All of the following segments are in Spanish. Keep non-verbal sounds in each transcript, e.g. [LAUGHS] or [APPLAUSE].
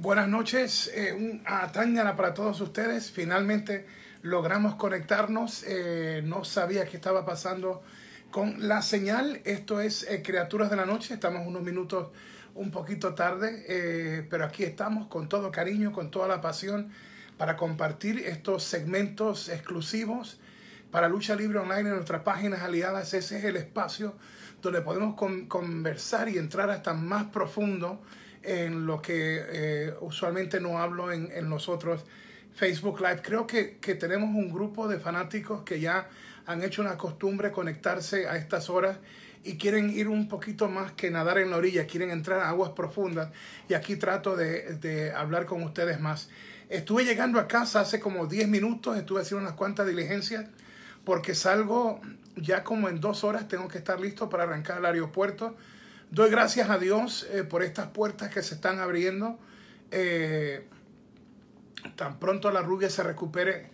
Buenas noches, eh, un atángana para todos ustedes. Finalmente logramos conectarnos. Eh, no sabía qué estaba pasando con la señal. Esto es eh, Criaturas de la Noche. Estamos unos minutos un poquito tarde, pero aquí estamos con todo cariño, con toda la pasión para compartir estos segmentos exclusivos para Lucha Libre Online en nuestras páginas aliadas. Ese es el espacio donde podemos conversar y entrar hasta más profundo en lo que eh, usualmente no hablo en, en los otros Facebook Live. Creo que, que, tenemos un grupo de fanáticos que ya han hecho una costumbre conectarse a estas horas y quieren ir un poquito más que nadar en la orilla, quieren entrar a aguas profundas y aquí trato de, de hablar con ustedes más. Estuve llegando a casa hace como 10 minutos, estuve haciendo unas cuantas diligencias porque salgo ya como en dos horas, tengo que estar listo para arrancar al aeropuerto Doy gracias a Dios eh, por estas puertas que se están abriendo. Eh, tan pronto la rubia se recupere,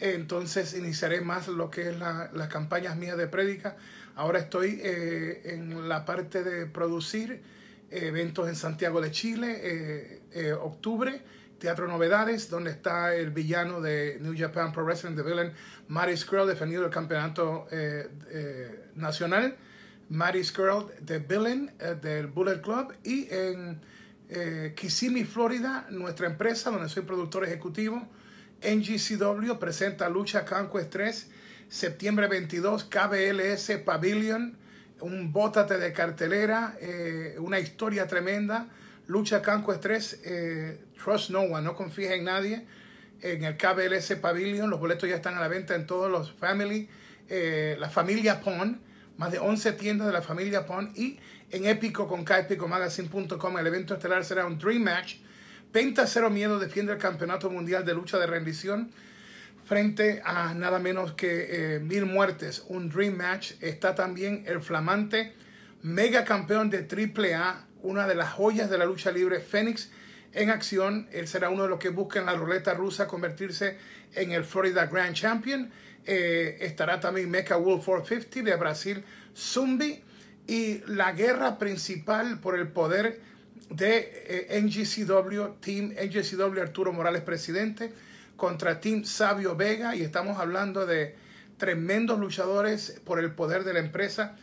eh, entonces iniciaré más lo que es las campañas mías de prédica. Ahora estoy en la parte de producir eventos en Santiago de Chile, octubre, Teatro Novedades, donde está el villano de New Japan Pro Wrestling, The Villain, Mary Skrull, defendido el campeonato nacional. Mary's Girl de Billing, eh, del Bullet Club, y en eh, Kissimmee, Florida, nuestra empresa, donde soy productor ejecutivo, NGCW presenta Lucha Conquest 3, septiembre 22, KBLS Pavilion, un bótate de cartelera, eh, una historia tremenda, Lucha Conquest 3, Trust No One, no confíes en nadie, en el KBLS Pavilion, los boletos ya están a la venta en todos los family, la familia Pond, más de 11 tiendas de la familia Pond y en épico con Magazine.com. El evento estelar será un Dream Match. Penta Cero Miedo defiende el Campeonato Mundial de Lucha de Rendición frente a nada menos que eh, Mil Muertes, un Dream Match. Está también el flamante mega campeón de a una de las joyas de la lucha libre, Fénix, en acción. Él será uno de los que busca en la ruleta rusa convertirse en el Florida Grand Champion. Eh, estará también Mecha Wolf 450 de Brasil, Zumbi, y la guerra principal por el poder de eh, NGCW, Team NGCW Arturo Morales presidente, contra Team Sabio Vega, y estamos hablando de tremendos luchadores por el poder de la empresa.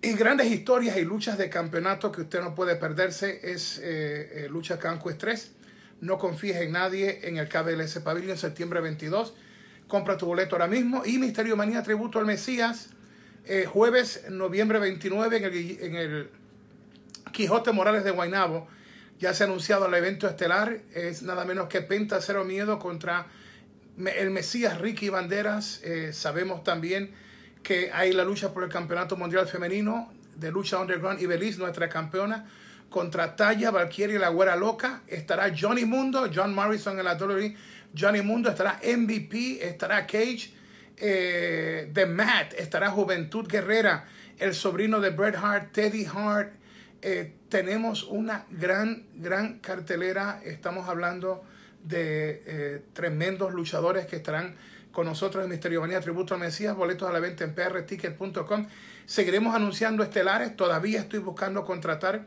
Y grandes historias y luchas de campeonato que usted no puede perderse es eh, Lucha Canco 3. No confíes en nadie en el KBLS Pavilion septiembre 22. Compra tu boleto ahora mismo. Y Misterio Manía Tributo al Mesías, eh, jueves, noviembre 29, en el, Quijote Morales de Guaynabo. Ya se ha anunciado el evento estelar. Es nada menos que Penta Cero Miedo contra el Mesías Ricky Banderas. Eh, sabemos también que hay la lucha por el Campeonato Mundial Femenino de Lucha Underground y Beliz, nuestra campeona contra Taya, Valkyrie y la Güera Loca. Estará Johnny Mundo, John Morrison en la WWE Johnny Mundo, estará MVP, estará Cage, eh, The Matt, estará Juventud Guerrera, el sobrino de Bret Hart, Teddy Hart. Eh, tenemos una gran, gran cartelera. Estamos hablando de eh, tremendos luchadores que estarán con nosotros en Manía Tributo al Mesías, boletos a la venta en prticket.com. Seguiremos anunciando estelares, todavía estoy buscando contratar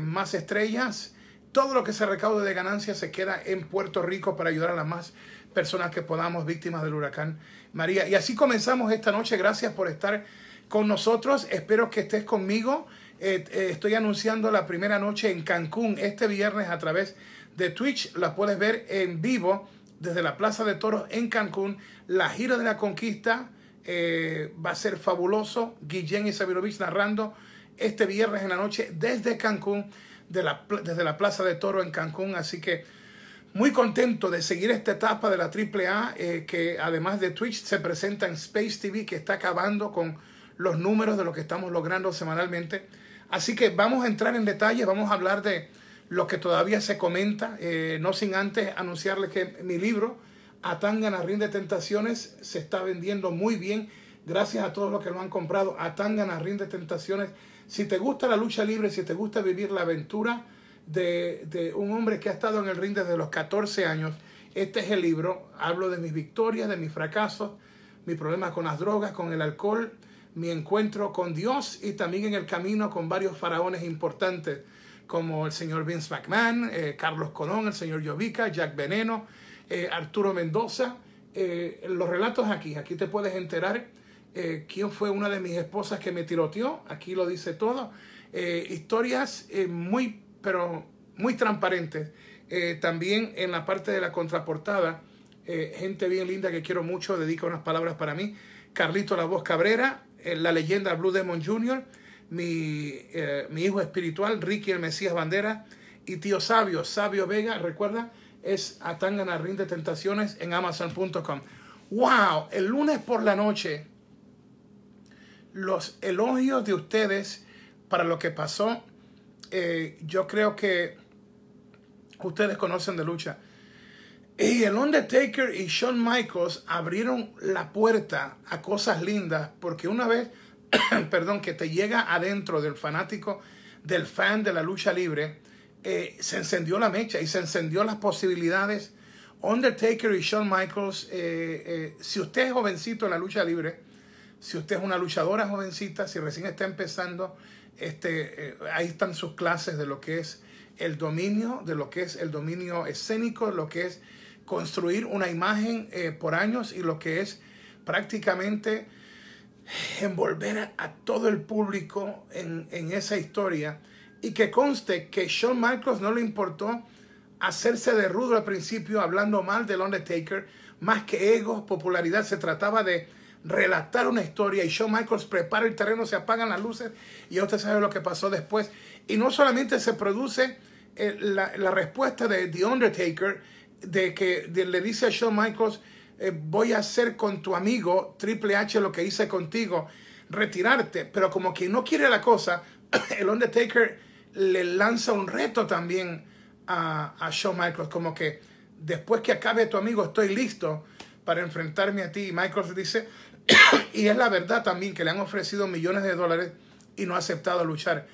más estrellas. Todo lo que se recaude de ganancias se queda en Puerto Rico para ayudar a las más personas que podamos víctimas del huracán María. Y así comenzamos esta noche. Gracias por estar con nosotros. Espero que estés conmigo. Eh, eh, estoy anunciando la primera noche en Cancún este viernes a través de Twitch. La puedes ver en vivo desde la Plaza de Toros en Cancún. La gira de la conquista eh, va a ser fabuloso. Guillén y Isabirovich narrando este viernes en la noche desde Cancún desde la Plaza de Toro en Cancún. Así que muy contento de seguir esta etapa de la AAA, eh, que además de Twitch se presenta en Space TV, que está acabando con los números de lo que estamos logrando semanalmente. Así que vamos a entrar en detalle, vamos a hablar de lo que todavía se comenta, eh, no sin antes anunciarles que mi libro, Atangana Rinde Tentaciones, se está vendiendo muy bien. Gracias a todos los que lo han comprado. Atangana Rinde Tentaciones si te gusta la lucha libre, si te gusta vivir la aventura de, un hombre que ha estado en el ring desde los 14 años, este es el libro. Hablo de mis victorias, de mis fracasos, mis problemas con las drogas, con el alcohol, mi encuentro con Dios y también en el camino con varios faraones importantes como el señor Vince McMahon, eh, Carlos Colón, el señor Jovica, Jack Veneno, eh, Arturo Mendoza. Eh, los relatos aquí, aquí te puedes enterar eh, quién fue una de mis esposas que me tiroteó, aquí lo dice todo. Eh, historias eh, muy, pero muy transparentes. también en la parte de la contraportada, gente bien linda que quiero mucho, dedica unas palabras para mí. Carlito La Voz Cabrera, la leyenda Blue Demon Jr., mi, mi hijo espiritual, Ricky el Mesías Bandera, y tío Sabio, Sabio Vega, recuerda, es Atanganarrín de Tentaciones en Amazon.com. ¡Wow! El lunes por la noche los elogios de ustedes para lo que pasó, eh, yo creo que ustedes conocen de lucha. Y el Undertaker y Shawn Michaels abrieron la puerta a cosas lindas, porque una vez, [CLEARS THROAT] perdón, que te llega adentro del fanático, del fan de la lucha libre, eh, se encendió la mecha y se encendió las posibilidades. Undertaker y Shawn Michaels, eh, si usted es jovencito en la lucha libre, si usted es una luchadora jovencita, si recién está empezando, este, eh, ahí están sus clases de lo que es el dominio, de lo que es el dominio escénico, lo que es construir una imagen eh, por años y lo que es prácticamente envolver a, todo el público en, esa historia. Y que conste que Shawn Michaels no le importó hacerse de rudo al principio hablando mal del Undertaker, más que ego popularidad, se trataba de relatar una historia y Shawn Michaels prepara el terreno, se apagan las luces y usted sabe lo que pasó después. Y no solamente se produce eh, la, respuesta de The Undertaker, de que le dice a Shawn Michaels, eh, voy a hacer con tu amigo Triple H lo que hice contigo, retirarte, pero como que no quiere la cosa, [CLEARS THROAT] el Undertaker le lanza un reto también a, a Shawn Michaels, como que después que acabe tu amigo estoy listo para enfrentarme a ti. Y Michaels dice, y es la verdad también que le han ofrecido millones de dólares y no ha aceptado luchar.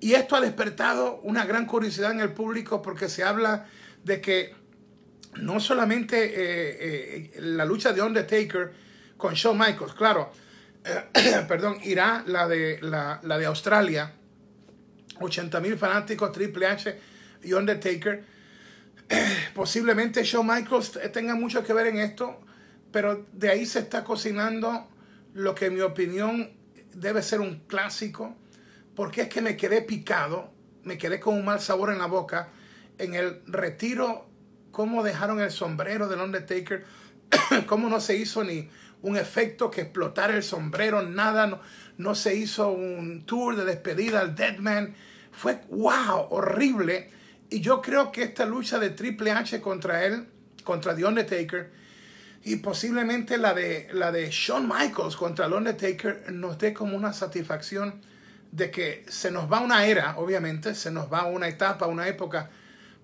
Y esto ha despertado una gran curiosidad en el público porque se habla de que no solamente eh, eh, la lucha de Undertaker con Shawn Michaels, claro, [CLEARS THROAT] perdón, irá la de, la, la de Australia, 80 mil fanáticos, Triple H y Undertaker. [CLEARS THROAT] posiblemente Shawn Michaels tenga mucho que ver en esto. Pero de ahí se está cocinando lo que en mi opinión debe ser un clásico, porque es que me quedé picado, me quedé con un mal sabor en la boca en el retiro, cómo dejaron el sombrero del Undertaker, [COUGHS] cómo no se hizo ni un efecto que explotara el sombrero, nada, no, se hizo un tour de despedida al Deadman. Fue wow, horrible. Y yo creo que esta lucha de Triple H contra él, contra The Undertaker, y posiblemente la de, la de Shawn Michaels contra el Undertaker nos dé como una satisfacción de que se nos va una era, obviamente, se nos va una etapa, una época,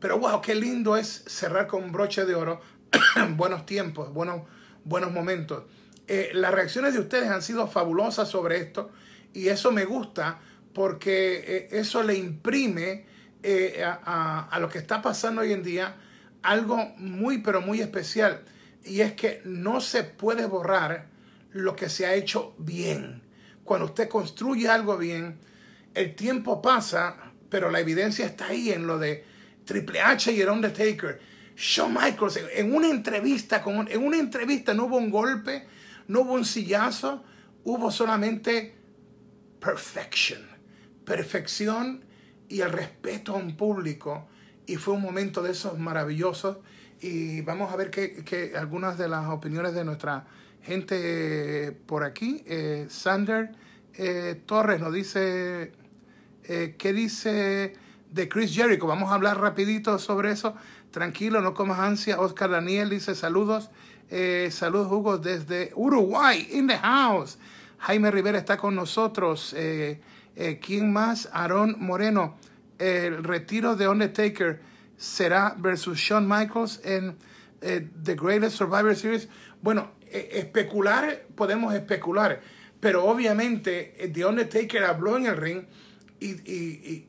pero wow, qué lindo es cerrar con broche de oro [CLEARS THROAT] buenos tiempos, buenos, buenos momentos. Eh, las reacciones de ustedes han sido fabulosas sobre esto y eso me gusta porque eh, eso le imprime eh, a lo que está pasando hoy en día algo muy, pero muy especial y es que no se puede borrar lo que se ha hecho bien. Cuando usted construye algo bien, el tiempo pasa, pero la evidencia está ahí en lo de Triple H y el Undertaker. Shawn Michaels, en una entrevista, con, en una entrevista no hubo un golpe, no hubo un sillazo, hubo solamente perfection, perfección y el respeto a un público. Y fue un momento de esos maravillosos y vamos a ver que, algunas de las opiniones de nuestra gente eh, por aquí. Eh, Sander eh, Torres nos dice, ¿qué dice de Chris Jericho? Vamos a hablar rapidito sobre eso. Tranquilo, no comas ansia. Oscar Daniel dice saludos. saludos Hugo desde Uruguay, in the house. Jaime Rivera está con nosotros. ¿Quién más? Aaron Moreno. El retiro de Undertaker será versus Shawn Michaels en eh, The Greatest Survivor Series. Bueno, e, especular, podemos especular, pero obviamente eh, The Undertaker habló en el ring y,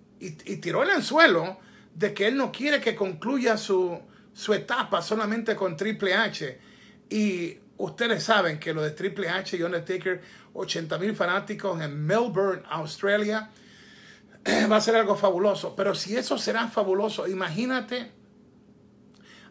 tiró el anzuelo de que él no quiere que concluya su, su etapa solamente con Triple H. Y ustedes saben que lo de Triple H y Undertaker, 80 mil fanáticos en Melbourne, Australia. [CLEARS THROAT] va a ser algo fabuloso. Pero si eso será fabuloso, imagínate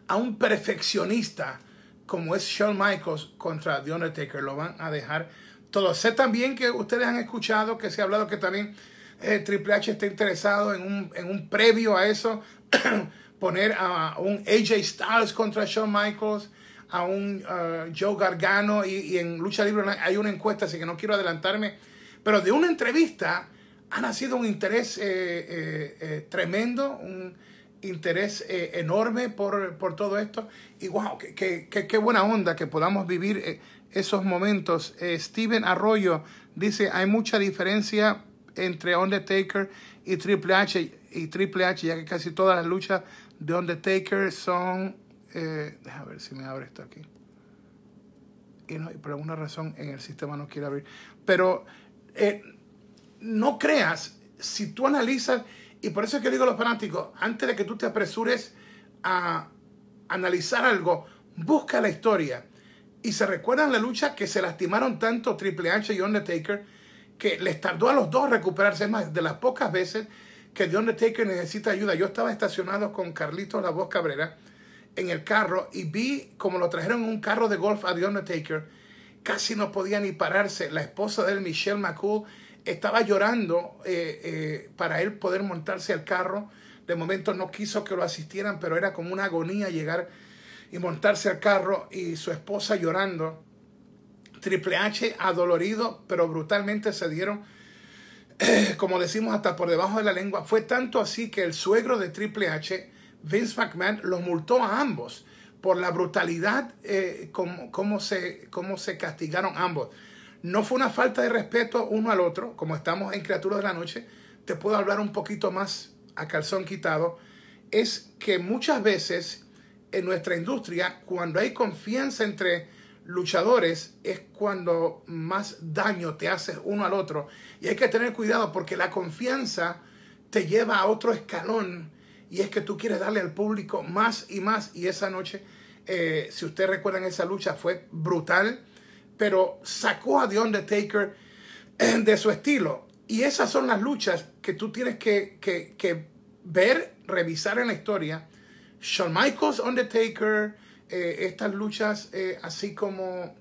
a un perfeccionista como es Shawn Michaels contra The Undertaker. Lo van a dejar todo. Sé también que ustedes han escuchado que se ha hablado que también eh, Triple H está interesado en un, previo a eso, [CLEARS THROAT] poner a un AJ Styles contra Shawn Michaels, a un eh, Joe Gargano y, y en Lucha Libre hay una encuesta, así que no quiero adelantarme, pero de una entrevista ha nacido un interés eh, eh, eh, tremendo, un interés enorme por, todo esto. Y wow, qué, buena onda que podamos vivir esos momentos. Steven Arroyo dice, hay mucha diferencia entre Undertaker y Triple H, y Triple H ya que casi todas las luchas de Undertaker son... Eh, ver si me abre esto aquí. Y no, por alguna razón en el sistema no quiere abrir. Pero no creas, si tú analizas, y por eso es que digo a los fanáticos, antes de que tú te apresures a analizar algo, busca la historia. Y se recuerdan la lucha que se lastimaron tanto Triple H y Undertaker, que les tardó a los dos recuperarse. Es más, de las pocas veces que The Undertaker necesita ayuda. Yo estaba estacionado con Carlitos La Voz Cabrera en el carro y vi como lo trajeron en un carro de golf a The Undertaker. Casi no podía ni pararse. La esposa de él, Michelle McCool, estaba llorando eh, eh, para él poder montarse al carro. De momento no quiso que lo asistieran, pero era como una agonía llegar y montarse al carro y su esposa llorando. Triple H adolorido, pero brutalmente se dieron, [CLEARS THROAT] como decimos, hasta por debajo de la lengua. Fue tanto así que el suegro de Triple H, Vince McMahon, los multó a ambos por la brutalidad eh, se, como se castigaron ambos. No fue una falta de respeto uno al otro, como estamos en Criaturas de la Noche, te puedo hablar un poquito más a calzón quitado, es que muchas veces en nuestra industria, cuando hay confianza entre luchadores, es cuando más daño te haces uno al otro. Y hay que tener cuidado porque la confianza te lleva a otro escalón y es que tú quieres darle al público más y más. Y esa noche, eh, si ustedes recuerdan, esa lucha fue brutal pero sacó a The Undertaker eh, de su estilo. Y esas son las luchas que tú tienes que, ver, revisar en la historia. Shawn Michaels, Undertaker, eh, estas luchas eh, así como,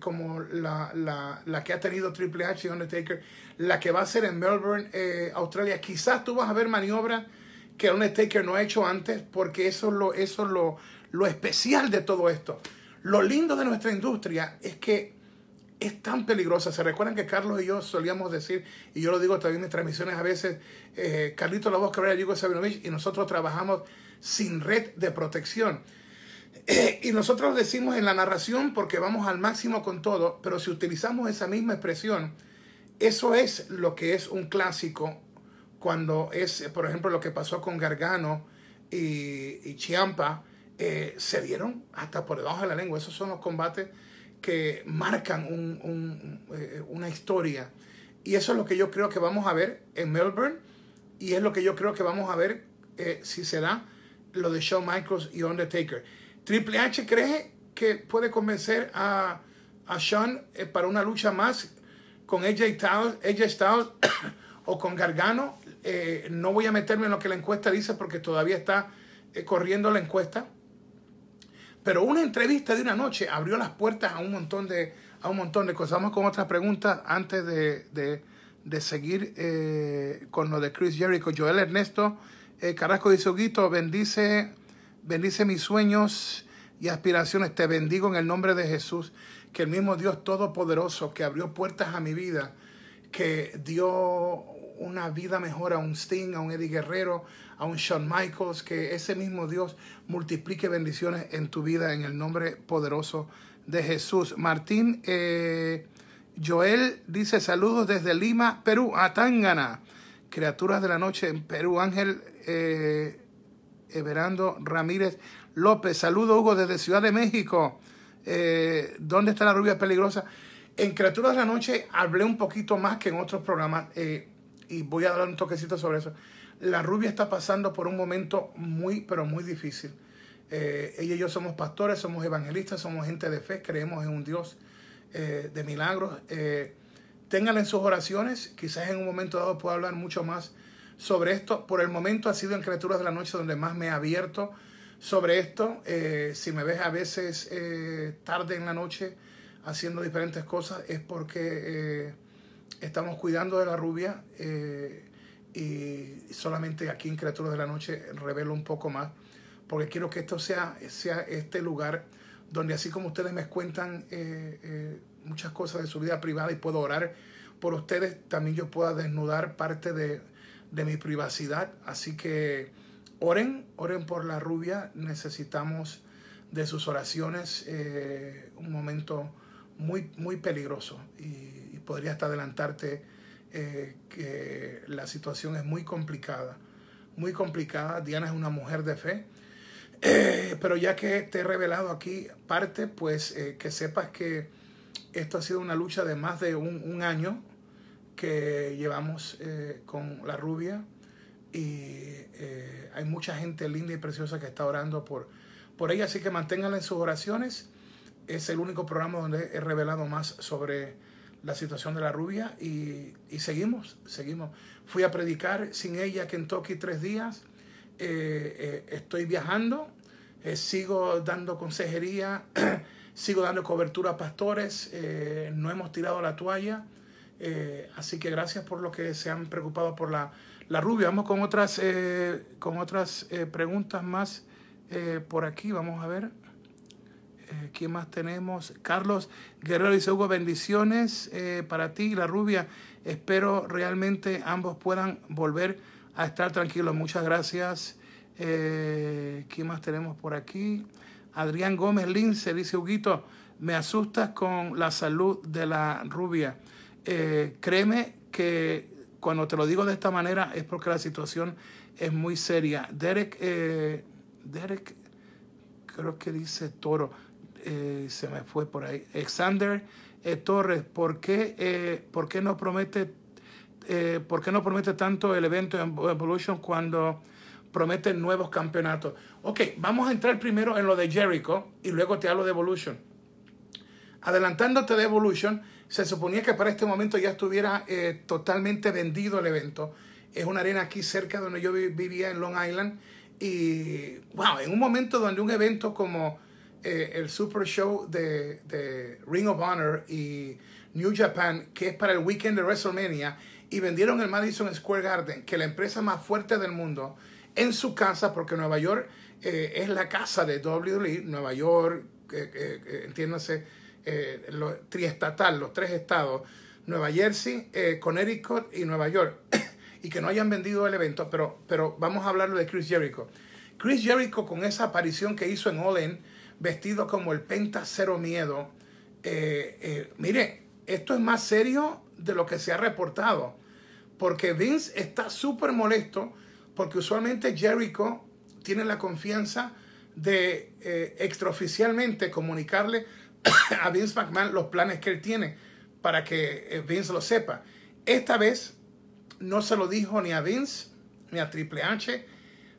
como la, que ha tenido Triple H y Undertaker, la que va a ser en Melbourne, Australia. Quizás tú vas a ver maniobras que Undertaker no ha hecho antes, porque eso es eso lo especial de todo esto. Lo lindo de nuestra industria es que es tan peligrosa. Se recuerdan que Carlos y yo solíamos decir, y yo lo digo también en mis transmisiones a veces, eh, Carlito La Voz Cabrera, Yugo Sabinovich, y nosotros trabajamos sin red de protección. Eh, y nosotros decimos en la narración porque vamos al máximo con todo, pero si utilizamos esa misma expresión, eso es lo que es un clásico cuando es, por ejemplo, lo que pasó con Gargano y, y Chiampa eh, se dieron hasta por debajo de la lengua. Esos son los combates que marcan eh, una historia. Y eso es lo que yo creo que vamos a ver en Melbourne y es lo que yo creo que vamos a ver eh, si se da lo de Shawn Michaels y Undertaker. Triple H cree que puede convencer a, a Shawn para una lucha más con AJ Styles, AJ Styles [COUGHS] o con Gargano. no voy a meterme en lo que la encuesta dice porque todavía está corriendo la encuesta. Pero una entrevista de una noche abrió las puertas a un montón de, a un montón de cosas. Vamos con otras preguntas antes de, seguir eh, con lo de Chris Jericho. Joel Ernesto eh, Carrasco dice, bendice, bendice mis sueños y aspiraciones. Te bendigo en el nombre de Jesús, que el mismo Dios Todopoderoso que abrió puertas a mi vida, que dio una vida mejor a un Sting, a un Eddie Guerrero, a un Shawn Michaels, que ese mismo Dios multiplique bendiciones en tu vida en el nombre poderoso de Jesús. Martín eh, Joel dice saludos desde Lima, Perú, a Tangana, criaturas de la noche en Perú, Ángel eh, Everando Ramírez López, saludo Hugo desde Ciudad de México, eh, ¿dónde está la rubia peligrosa? En Criaturas de la Noche hablé un poquito más que en otros programas y voy a dar un toquecito sobre eso. La rubia está pasando por un momento muy, pero muy difícil. Eh, ella y yo somos pastores, somos evangelistas, somos gente de fe, creemos en un Dios eh, de milagros. Eh, ténganla en sus oraciones, quizás en un momento dado pueda hablar mucho más sobre esto. Por el momento ha sido en Criaturas de la Noche donde más me he abierto sobre esto. Eh, si me ves a veces tarde en la noche haciendo diferentes cosas es porque estamos cuidando de la rubia y solamente aquí en Criaturas de la Noche revelo un poco más, porque quiero que esto sea, sea este lugar donde así como ustedes me cuentan eh, eh, muchas cosas de su vida privada y puedo orar por ustedes, también yo pueda desnudar parte de, de mi privacidad. Así que oren, oren por la rubia, necesitamos de sus oraciones eh, un momento muy, muy peligroso y, y podría hasta adelantarte eh, que la situación es muy complicada, muy complicada. Diana es una mujer de fe. Eh, pero ya que te he revelado aquí parte, pues eh, que sepas que esto ha sido una lucha de más de un, año que llevamos con la rubia y hay mucha gente linda y preciosa que está orando por, por ella, así que manténganla en sus oraciones. Es el único programa donde he revelado más sobre la situación de la rubia y, seguimos, seguimos. Fui a predicar sin ella que en Kentucky tres días, eh, eh, estoy viajando, eh, sigo dando consejería, [CLEARS THROAT] sigo dando cobertura a pastores, no hemos tirado la toalla, así que gracias por lo que se han preocupado por la, la rubia. Vamos con otras, con otras preguntas más por aquí, vamos a ver. Eh, ¿Quién más tenemos? Carlos Guerrero dice, Hugo, bendiciones eh, para ti y la rubia. Espero realmente ambos puedan volver a estar tranquilos. Muchas gracias. Eh, ¿Quién más tenemos por aquí? Adrián Gómez Lince dice, Huguito, me asustas con la salud de la rubia. créeme que cuando te lo digo de esta manera es porque la situación es muy seria. Derek, Derek creo que dice Toro. Eh, se me fue por ahí, Alexander eh, Torres, ¿por qué, eh, ¿por qué, no promete, ¿por no promete tanto el evento Evolution cuando promete nuevos campeonatos? Ok, vamos a entrar primero en lo de Jericho y luego te hablo de Evolution. Adelantándote de Evolution, se suponía que para este momento ya estuviera totalmente vendido el evento. Es una arena aquí cerca donde yo vivía en Long Island. Y, wow, en un momento donde un evento como eh, el Super Show de, Ring of Honor y New Japan, que es para el weekend de WrestleMania, y vendieron el Madison Square Garden, que es la empresa más fuerte del mundo, en su casa, porque Nueva York eh, es la casa de WWE, Nueva York, eh, entiéndase, triestatal, los tres estados, Nueva Jersey, Connecticut y Nueva York, [COUGHS] y que no hayan vendido el evento, pero, pero vamos a hablarlo de Chris Jericho. Chris Jericho con esa aparición que hizo en All In, vestido como el Penta Cero Miedo. Eh, eh, mire, esto es más serio de lo que se ha reportado, porque Vince está súper molesto, porque usualmente Jericho tiene la confianza de eh, extraoficialmente comunicarle [COUGHS] a Vince McMahon los planes que él tiene para que Vince lo sepa. Esta vez no se lo dijo ni a Vince, ni a Triple H,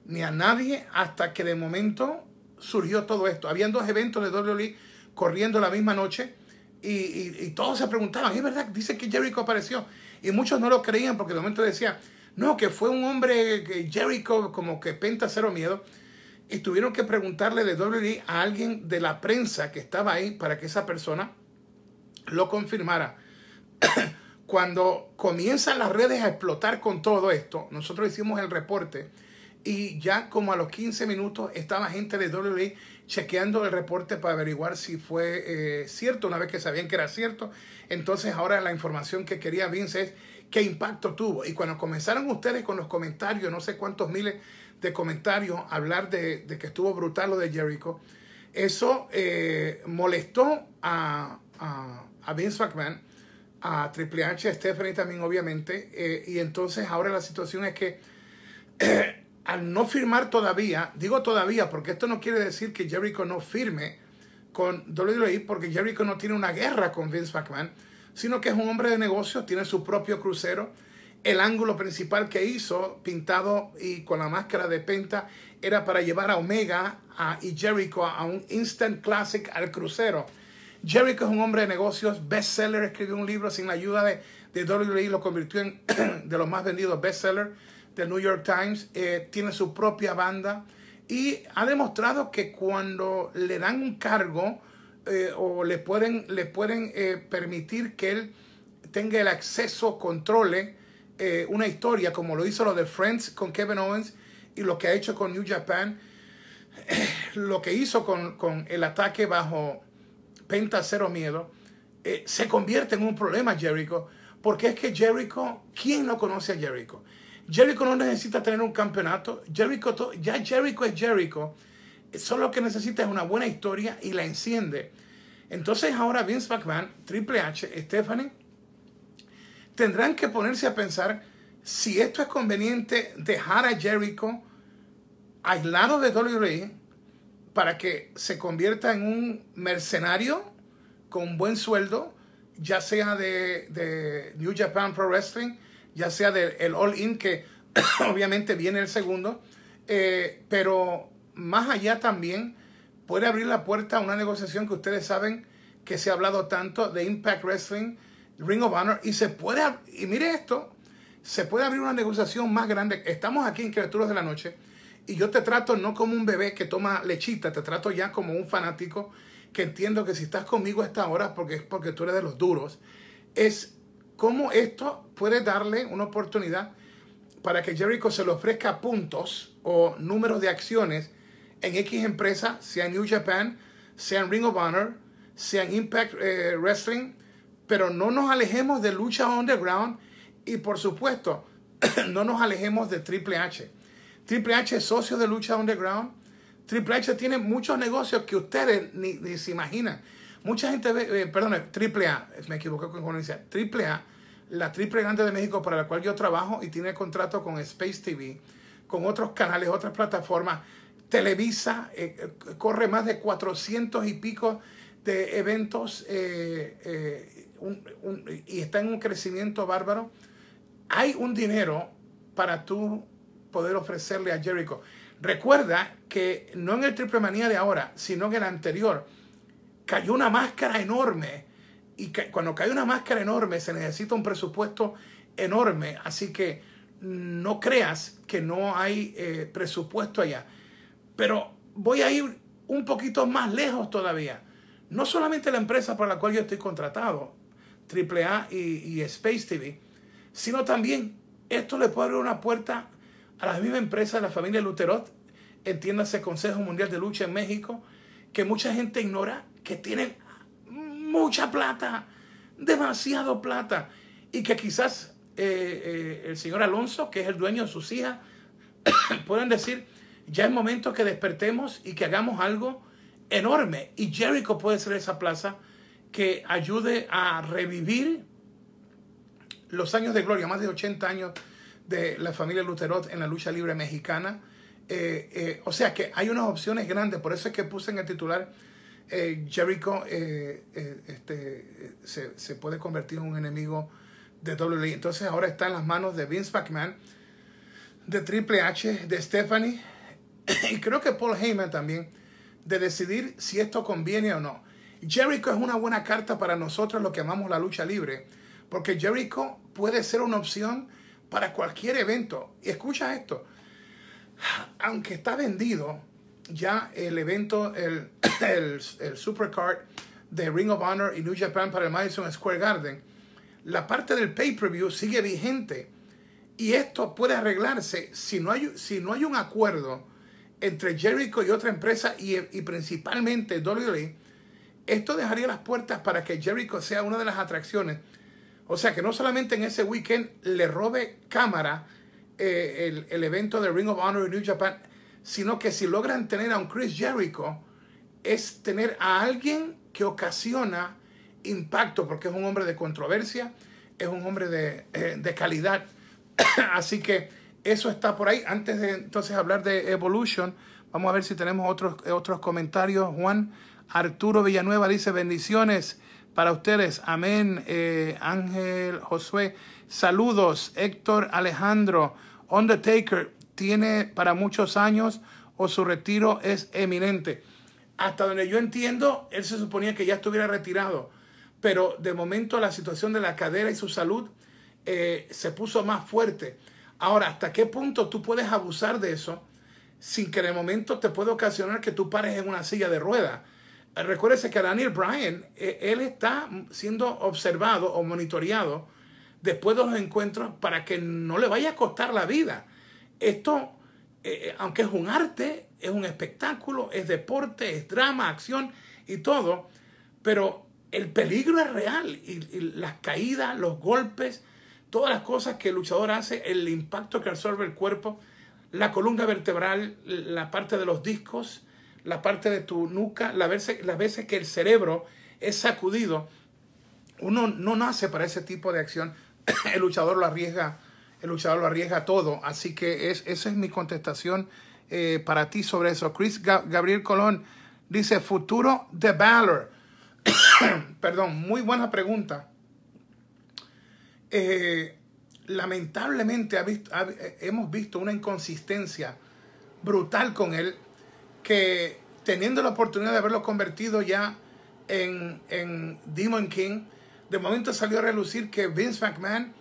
ni a nadie, hasta que de momento surgió todo esto. Habían dos eventos de WWE corriendo la misma noche y, todos se preguntaban, ¿es verdad? Dice que Jericho apareció. Y muchos no lo creían porque de momento decía, no, que fue un hombre, que Jericho, como que penta cero miedo. Y tuvieron que preguntarle de WWE a alguien de la prensa que estaba ahí para que esa persona lo confirmara. [COUGHS] Cuando comienzan las redes a explotar con todo esto, nosotros hicimos el reporte y ya como a los 15 minutos estaba gente de WWE chequeando el reporte para averiguar si fue eh, cierto, una vez que sabían que era cierto. Entonces ahora la información que quería Vince es qué impacto tuvo. Y cuando comenzaron ustedes con los comentarios, no sé cuántos miles de comentarios, hablar de, que estuvo brutal lo de Jericho, eso eh, molestó a, a, Vince McMahon, a Triple H, a Stephanie también obviamente. Eh, y entonces ahora la situación es que... [CLEARS THROAT] al no firmar todavía, digo todavía porque esto no quiere decir que Jericho no firme con WWE porque Jericho no tiene una guerra con Vince McMahon, sino que es un hombre de negocios, tiene su propio crucero. El ángulo principal que hizo, pintado y con la máscara de Penta, era para llevar a Omega y Jericho a un Instant Classic al crucero. Jericho es un hombre de negocios, bestseller, escribió un libro sin la ayuda de, de WWE, lo convirtió en [CLEARS THROAT] de los más vendidos bestseller del New York Times, eh, tiene su propia banda y ha demostrado que cuando le dan un cargo eh, o le pueden, le pueden eh, permitir que él tenga el acceso, controle una historia, como lo hizo lo de Friends con Kevin Owens y lo que ha hecho con New Japan, lo que hizo con, con el ataque bajo Penta Cero Miedo, se convierte en un problema, Jericho. Porque es que Jericho, ¿quién no conoce a Jericho? Jericho no necesita tener un campeonato. Jericho ya Jericho es Jericho. Solo lo que necesita es una buena historia y la enciende. Entonces ahora Vince McMahon, Triple H, Stephanie, tendrán que ponerse a pensar si esto es conveniente dejar a Jericho aislado de Rey para que se convierta en un mercenario con buen sueldo, ya sea de, de New Japan Pro Wrestling ya sea del all-in, que [COUGHS] obviamente viene el segundo, eh, pero más allá también puede abrir la puerta a una negociación que ustedes saben que se ha hablado tanto de Impact Wrestling, Ring of Honor, y se puede, y mire esto, se puede abrir una negociación más grande. Estamos aquí en Criaturas de la Noche y yo te trato no como un bebé que toma lechita, te trato ya como un fanático que entiendo que si estás conmigo a esta hora porque es porque tú eres de los duros. Es cómo esto puede darle una oportunidad para que Jericho se le ofrezca puntos o números de acciones en X empresa, sea New Japan, sea Ring of Honor, sea Impact eh, Wrestling, pero no nos alejemos de lucha underground y por supuesto [CLEARS THROAT] no nos alejemos de Triple H. Triple H es socio de lucha underground. Triple H tiene muchos negocios que ustedes ni, se imaginan. Mucha gente ve, eh, perdón, Triple A, me equivoqué con inicial, Triple A la triple grande de México para la cual yo trabajo y tiene contrato con Space TV, con otros canales, otras plataformas. Televisa eh, eh, corre más de 400 y pico de eventos eh, y está en un crecimiento bárbaro. Hay un dinero para tú poder ofrecerle a Jericho. Recuerda que no en el Triple Manía de ahora, sino en el anterior, cayó una máscara enorme y cuando cae una máscara enorme se necesita un presupuesto enorme. Así que no creas que no hay eh, presupuesto allá. Pero voy a ir un poquito más lejos todavía. No solamente la empresa para la cual yo estoy contratado, AAA y, Space TV, sino también esto le puede abrir una puerta a las misma empresa de la familia Luterot, entiéndase Consejo Mundial de Lucha en México, que mucha gente ignora que tienen mucha plata, demasiado plata. Y que quizás eh, eh, el señor Alonso, que es el dueño de sus hijas, [COUGHS] pueden decir, ya es momento que despertemos y que hagamos algo enorme. Y Jericho puede ser esa plaza que ayude a revivir los años de gloria, más de 80 años de la familia Luterot en la lucha libre mexicana. Eh, o sea que hay unas opciones grandes, por eso es que puse en el titular eh, Jericho eh, eh, este, se, se, puede convertir en un enemigo de WWE. Entonces ahora está en las manos de Vince McMahon, de Triple H, de Stephanie [COUGHS] y creo que Paul Heyman también, de decidir si esto conviene o no. Jericho es una buena carta para nosotros los que amamos la lucha libre, porque Jericho puede ser una opción para cualquier evento. Y escucha esto, aunque está vendido, ya el evento, [COUGHS] el, el, Supercard de Ring of Honor y New Japan para el Madison Square Garden, la parte del pay-per-view sigue vigente. Y esto puede arreglarse si no hay, si no hay un acuerdo entre Jericho y otra empresa y, y principalmente Lee, Esto dejaría las puertas para que Jericho sea una de las atracciones. O sea, que no solamente en ese weekend le robe cámara eh, el, el evento de Ring of Honor y New Japan, sino que si logran tener a un Chris Jericho, es tener a alguien que ocasiona impacto, porque es un hombre de controversia, es un hombre de, eh, calidad. [COUGHS] Así que eso está por ahí. Antes de entonces hablar de Evolution, vamos a ver si tenemos otros, eh, otros comentarios. Juan Arturo Villanueva dice bendiciones para ustedes. Amén. Eh, Ángel Josué, saludos. Héctor Alejandro, Undertaker, tiene para muchos años o su retiro es eminente. Hasta donde yo entiendo, él se suponía que ya estuviera retirado, pero de momento la situación de la cadera y su salud eh, se puso más fuerte. Ahora, ¿hasta qué punto tú puedes abusar de eso sin que de momento te pueda ocasionar que tú pares en una silla de ruedas? Eh, recuérdese que Daniel Bryan, eh, él está siendo observado o monitoreado después de los encuentros para que no le vaya a costar la vida. Esto, eh, eh, aunque es un arte, es un espectáculo, es deporte, es drama, acción y todo, pero el peligro es real y, las caídas, los golpes, todas las cosas que el luchador hace, el impacto que absorbe el cuerpo, la columna vertebral, la parte de los discos, la parte de tu nuca, las veces que el cerebro es sacudido, uno no nace para ese tipo de acción, [COUGHS] el luchador lo arriesga el luchador lo arriesga todo. Así que es, esa es mi contestación eh, para ti sobre eso. Chris Gabriel Colón dice, futuro de Valor. [COUGHS] Perdón, muy buena pregunta. Eh, lamentablemente eh, hemos visto una inconsistencia brutal con él que teniendo la oportunidad de haberlo convertido ya en, en Demon King, de momento salió a relucir que Vince McMahon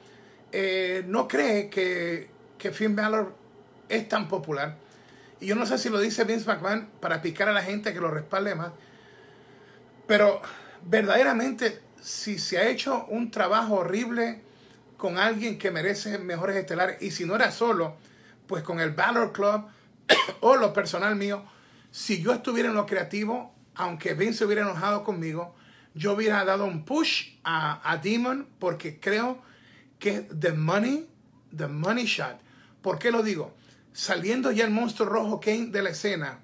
eh, no cree que, que Finn Balor es tan popular. Y yo no sé si lo dice Vince McMahon para picar a la gente que lo respalde más. Pero verdaderamente, si se ha hecho un trabajo horrible con alguien que merece mejores estelares, y si no era solo, pues con el Valor Club [COUGHS] o lo personal mío, si yo estuviera en lo creativo, aunque Vince hubiera enojado conmigo, yo hubiera dado un push a, a Demon porque creo que es The Money, The Money Shot. ¿Por qué lo digo? Saliendo ya el monstruo rojo Kane de la escena,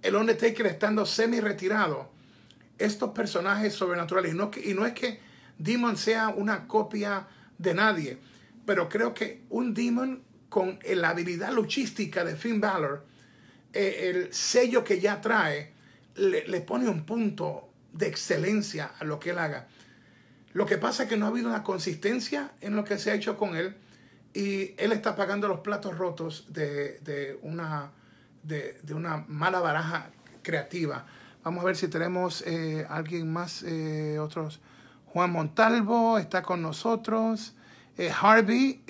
el Undertaker estando semi retirado, estos personajes sobrenaturales, y no, y no es que Demon sea una copia de nadie, pero creo que un Demon con la habilidad luchística de Finn Balor, eh, el sello que ya trae, le pone un punto de excelencia a lo que él haga. Lo que pasa es que no ha habido una consistencia en lo que se ha hecho con él y él está pagando los platos rotos de, una, de, una mala baraja creativa. Vamos a ver si tenemos eh, alguien más, eh, otros. Juan Montalvo está con nosotros. Eh, Harvey,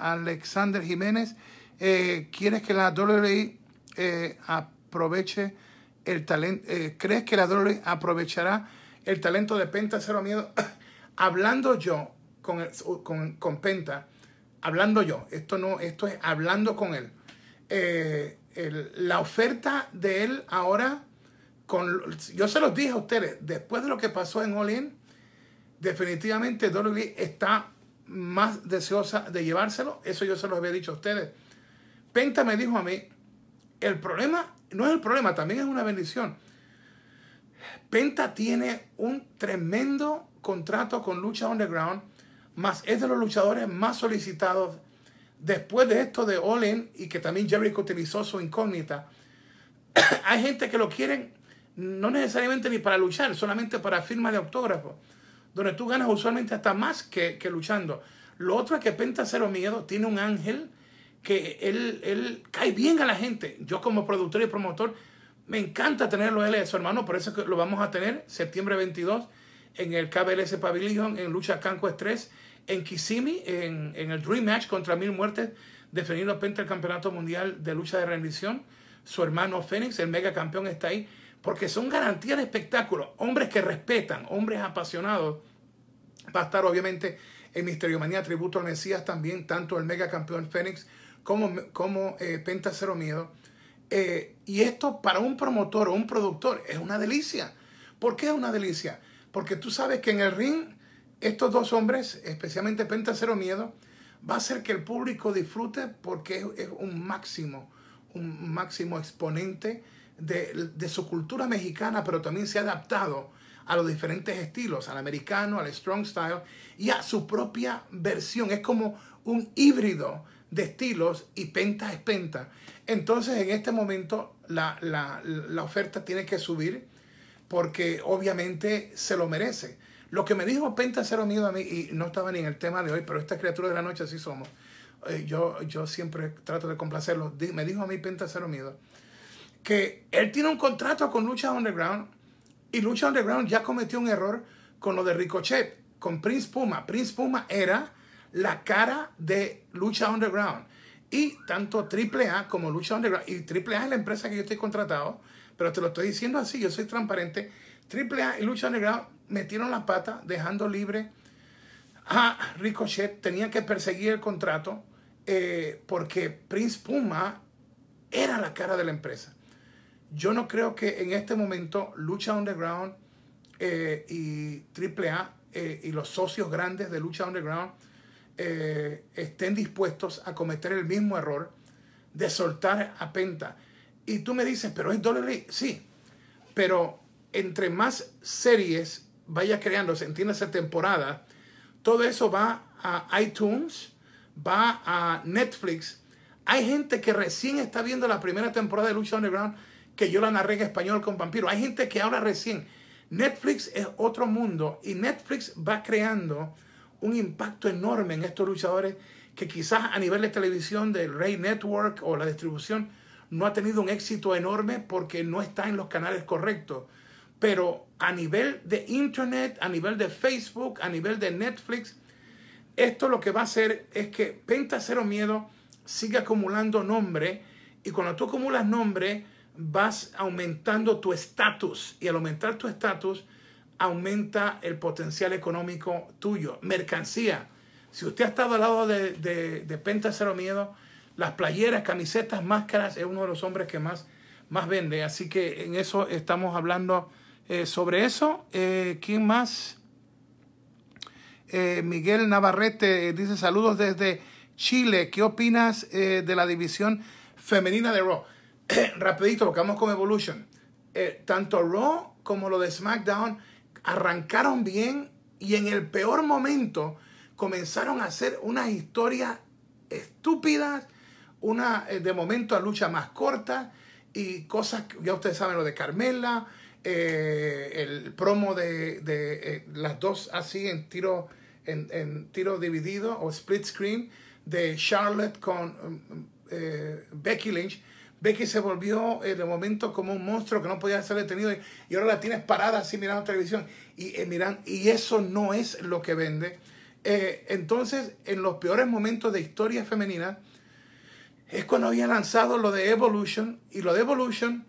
Alexander Jiménez. ¿Quieres que la WWE aproveche el talento? ¿Crees que la WWE aprovechará el talento de Penta Cero Miedo? [COUGHS] hablando yo con, con Penta, hablando yo, esto no, esto es hablando con él. Eh, la oferta de él ahora, con, yo se los dije a ustedes, después de lo que pasó en All definitivamente Dolly está más deseosa de llevárselo. Eso yo se los había dicho a ustedes. Penta me dijo a mí, el problema no es el problema, también es una bendición. Penta tiene un tremendo contrato con Lucha Underground, más es de los luchadores más solicitados. Después de esto de olin y que también Jericho utilizó su incógnita, [COUGHS] hay gente que lo quieren no necesariamente ni para luchar, solamente para firma de autógrafo, donde tú ganas usualmente hasta más que, luchando. Lo otro es que Penta Cero Miedo tiene un ángel que él, cae bien a la gente. Yo como productor y promotor, me encanta tenerlo él y su hermano, por eso lo vamos a tener septiembre 22 en el KBLS Pavilion, en lucha Canco Estrés, en Kissimmee, en, el Dream Match contra Mil Muertes, defendiendo el Campeonato Mundial de Lucha de Rendición. Su hermano Fénix, el mega campeón, está ahí, porque son garantías de espectáculo. Hombres que respetan, hombres apasionados. Va a estar, obviamente, en Misterio Manía, tributo al Mesías también, tanto el mega campeón Fénix como, como eh, Penta Cero Miedo. Eh, y esto para un promotor o un productor es una delicia. ¿Por qué es una delicia? Porque tú sabes que en el ring, estos dos hombres, especialmente Penta Cero Miedo, va a hacer que el público disfrute porque es, un máximo, un máximo exponente de, su cultura mexicana, pero también se ha adaptado a los diferentes estilos, al americano, al strong style y a su propia versión. Es como un híbrido de estilos y penta es penta. Entonces en este momento la oferta tiene que subir porque obviamente se lo merece. Lo que me dijo Penta Cero Miedo a mí, y no estaba ni en el tema de hoy, pero estas criaturas de la noche así somos, eh, yo, yo siempre trato de complacerlo, me dijo a mí Penta Cero que él tiene un contrato con Lucha Underground y Lucha Underground ya cometió un error con lo de Ricochet, con Prince Puma. Prince Puma era la cara de Lucha Underground. Y tanto AAA como Lucha Underground, y AAA es la empresa que yo estoy contratado, pero te lo estoy diciendo así, yo soy transparente. Triple A y Lucha Underground metieron la pata dejando libre a Ricochet. Tenían que perseguir el contrato eh, porque Prince Puma era la cara de la empresa. Yo no creo que en este momento Lucha Underground eh, y Triple A eh, y los socios grandes de Lucha Underground estén dispuestos a cometer el mismo error de soltar a Penta. Y tú me dices, pero es WWE. Sí, pero entre más series vaya entiende esa temporada, todo eso va a iTunes, va a Netflix. Hay gente que recién está viendo la primera temporada de Lucha Underground que yo la narré en español con Vampiro. Hay gente que ahora recién. Netflix es otro mundo y Netflix va creando un impacto enorme en estos luchadores que quizás a nivel de televisión del Rey Network o la distribución no ha tenido un éxito enorme porque no está en los canales correctos. Pero a nivel de Internet, a nivel de Facebook, a nivel de Netflix, esto lo que va a hacer es que Penta Cero Miedo sigue acumulando nombre y cuando tú acumulas nombre vas aumentando tu estatus y al aumentar tu estatus aumenta el potencial económico tuyo, mercancía. Si usted ha estado al lado de, de Penta Cero Miedo, las playeras, camisetas, máscaras, es uno de los hombres que más, más vende. Así que en eso estamos hablando eh, sobre eso. Eh, ¿Quién más? Eh, Miguel Navarrete dice saludos desde Chile. ¿Qué opinas de la división femenina de Raw? [CLEARS THROAT] Rapidito, porque vamos con Evolution. tanto Raw como lo de SmackDown arrancaron bien y en el peor momento comenzaron a hacer unas historias estúpidas una eh, de momento a lucha más corta y cosas, ya ustedes saben lo de Carmela, eh, el promo de, eh, las dos así en tiro, en, tiro dividido o split screen de Charlotte con mm, Becky Lynch. Becky se volvió de momento como un monstruo que no podía ser detenido y, ahora la tienes parada así mirando televisión y miran y eso no es lo que vende. entonces, en los peores momentos de historia femenina, es cuando había lanzado lo de Evolution y lo de Evolution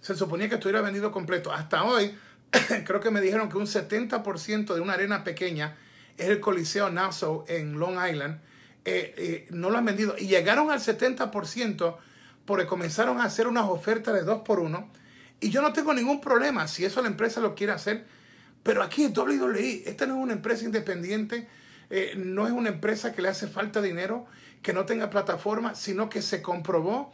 se suponía que estuviera vendido completo. Hasta hoy [CLEARS THROAT] creo que me dijeron que un 70% de una arena pequeña es el Coliseo Nassau en Long Island. Eh, eh, no lo han vendido y llegaron al 70% porque comenzaron a hacer unas ofertas de dos por uno y yo no tengo ningún problema si eso la empresa lo quiere hacer, pero aquí es WWE, esta no es una empresa independiente, eh, no es una empresa que le hace falta dinero, que no tenga plataforma, sino que se comprobó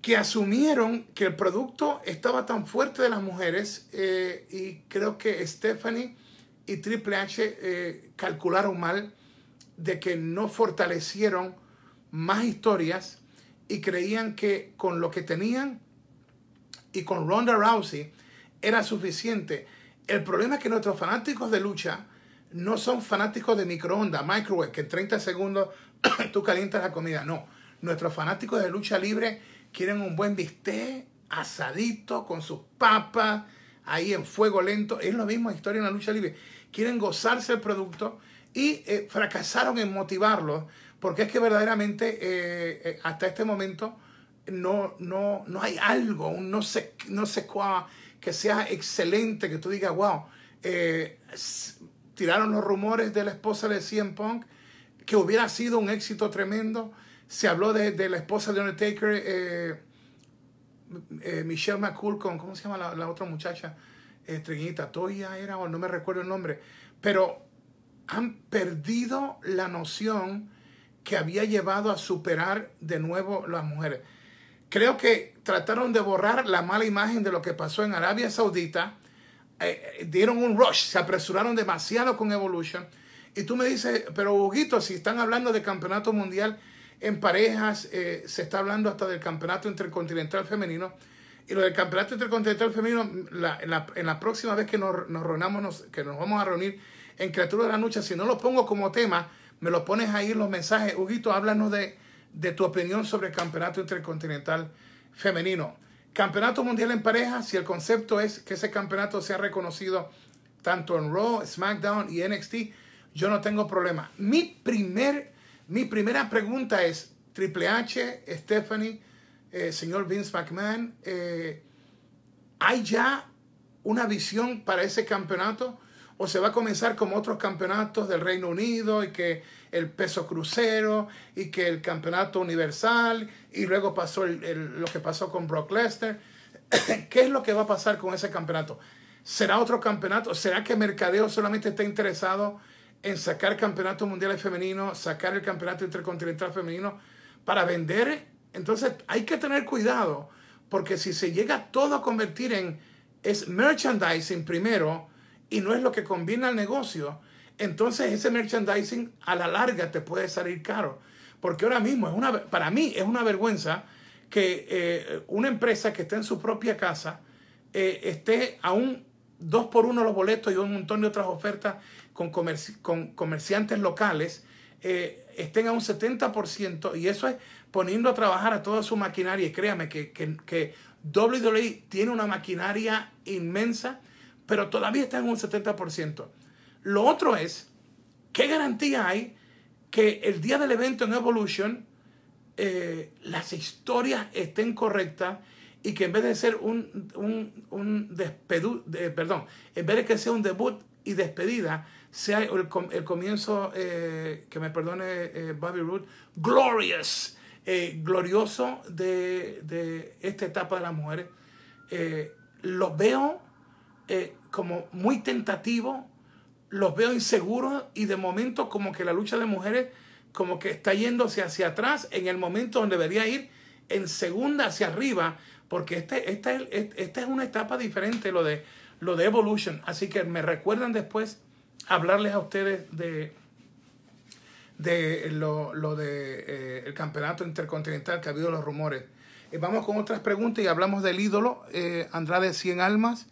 que asumieron que el producto estaba tan fuerte de las mujeres eh, y creo que Stephanie y Triple H eh, calcularon mal de que no fortalecieron más historias y creían que con lo que tenían y con Ronda Rousey era suficiente. El problema es que nuestros fanáticos de lucha no son fanáticos de microondas, microwave, que en 30 segundos [COUGHS] tú calientas la comida. No, nuestros fanáticos de lucha libre quieren un buen bistec asadito con sus papas ahí en fuego lento. Es lo mismo historia en la lucha libre. Quieren gozarse el producto y eh, fracasaron en motivarlos porque es que verdaderamente eh, eh, hasta este momento no, hay algo, no sé, no sé que sea excelente, que tú digas, wow, tiraron los rumores de la esposa de CM Punk que hubiera sido un éxito tremendo. Se habló de, la esposa de Undertaker, eh, eh, Michelle McCool, con, ¿cómo se llama la, otra muchacha? Triñita Toya era, o no me recuerdo el nombre. Pero han perdido la noción que había llevado a superar de nuevo las mujeres. Creo que trataron de borrar la mala imagen de lo que pasó en Arabia Saudita. Eh, eh, dieron un rush, se apresuraron demasiado con Evolution y tú me dices, pero Huguito, si están hablando de campeonato mundial en parejas, eh, se está hablando hasta del campeonato intercontinental femenino. Y lo del campeonato intercontinental femenino, en, la, próxima vez que nos, reunamos, que nos vamos a reunir en Criatura de la Nucha, si no lo pongo como tema, me lo pones ahí en los mensajes. Huguito, háblanos de, de tu opinión sobre el campeonato intercontinental femenino. Campeonato mundial en parejas, si el concepto es que ese campeonato sea reconocido tanto en Raw, SmackDown y NXT, yo no tengo problema. Mi, primer, mi primera pregunta es, Triple H, Stephanie, eh, señor Vince McMahon, eh, ¿hay ya una visión para ese campeonato? ¿O se va a comenzar como otros campeonatos del Reino Unido y que el peso crucero y que el campeonato universal y luego pasó lo que pasó con Brock Lesnar? [COUGHS] ¿Qué es lo que va a pasar con ese campeonato? ¿Será otro campeonato? ¿Será que Mercadeo solamente está interesado en sacar campeonato mundial femenino, sacar el campeonato intercontinental femenino para vender. Entonces hay que tener cuidado porque si se llega todo a convertir en es merchandising primero y no es lo que combina al negocio, entonces ese merchandising a la larga te puede salir caro. Porque ahora mismo es una, para mí es una vergüenza que eh, una empresa que está en su propia casa eh, esté aún dos por uno los boletos y un montón de otras ofertas con, comerciantes locales eh, estén a un 70% y eso es poniendo a trabajar a toda su maquinaria. Y créame que, que, que WWE tiene una maquinaria inmensa, pero todavía está en un 70%. Lo otro es, ¿qué garantía hay que el día del evento en Evolution eh, las historias estén correctas y que en vez de ser un, un, despedu, perdón, en vez de que sea un debut y despedida, sea el, el comienzo, eh, que me perdone eh, Bobby Root, glorious, eh, glorioso de, de, esta etapa de las mujeres. los veo como muy tentativos, los veo inseguros y de momento como que la lucha de mujeres como que está yéndose hacia atrás en el momento donde debería ir en segunda hacia arriba, porque este, esta este es una etapa diferente, lo de, lo de Evolution. Así que me recuerdan después hablarles a ustedes de, de lo, lo de eh, el campeonato intercontinental que ha habido los rumores. Eh, vamos con otras preguntas y hablamos del ídolo eh, Andrade Cien Almas.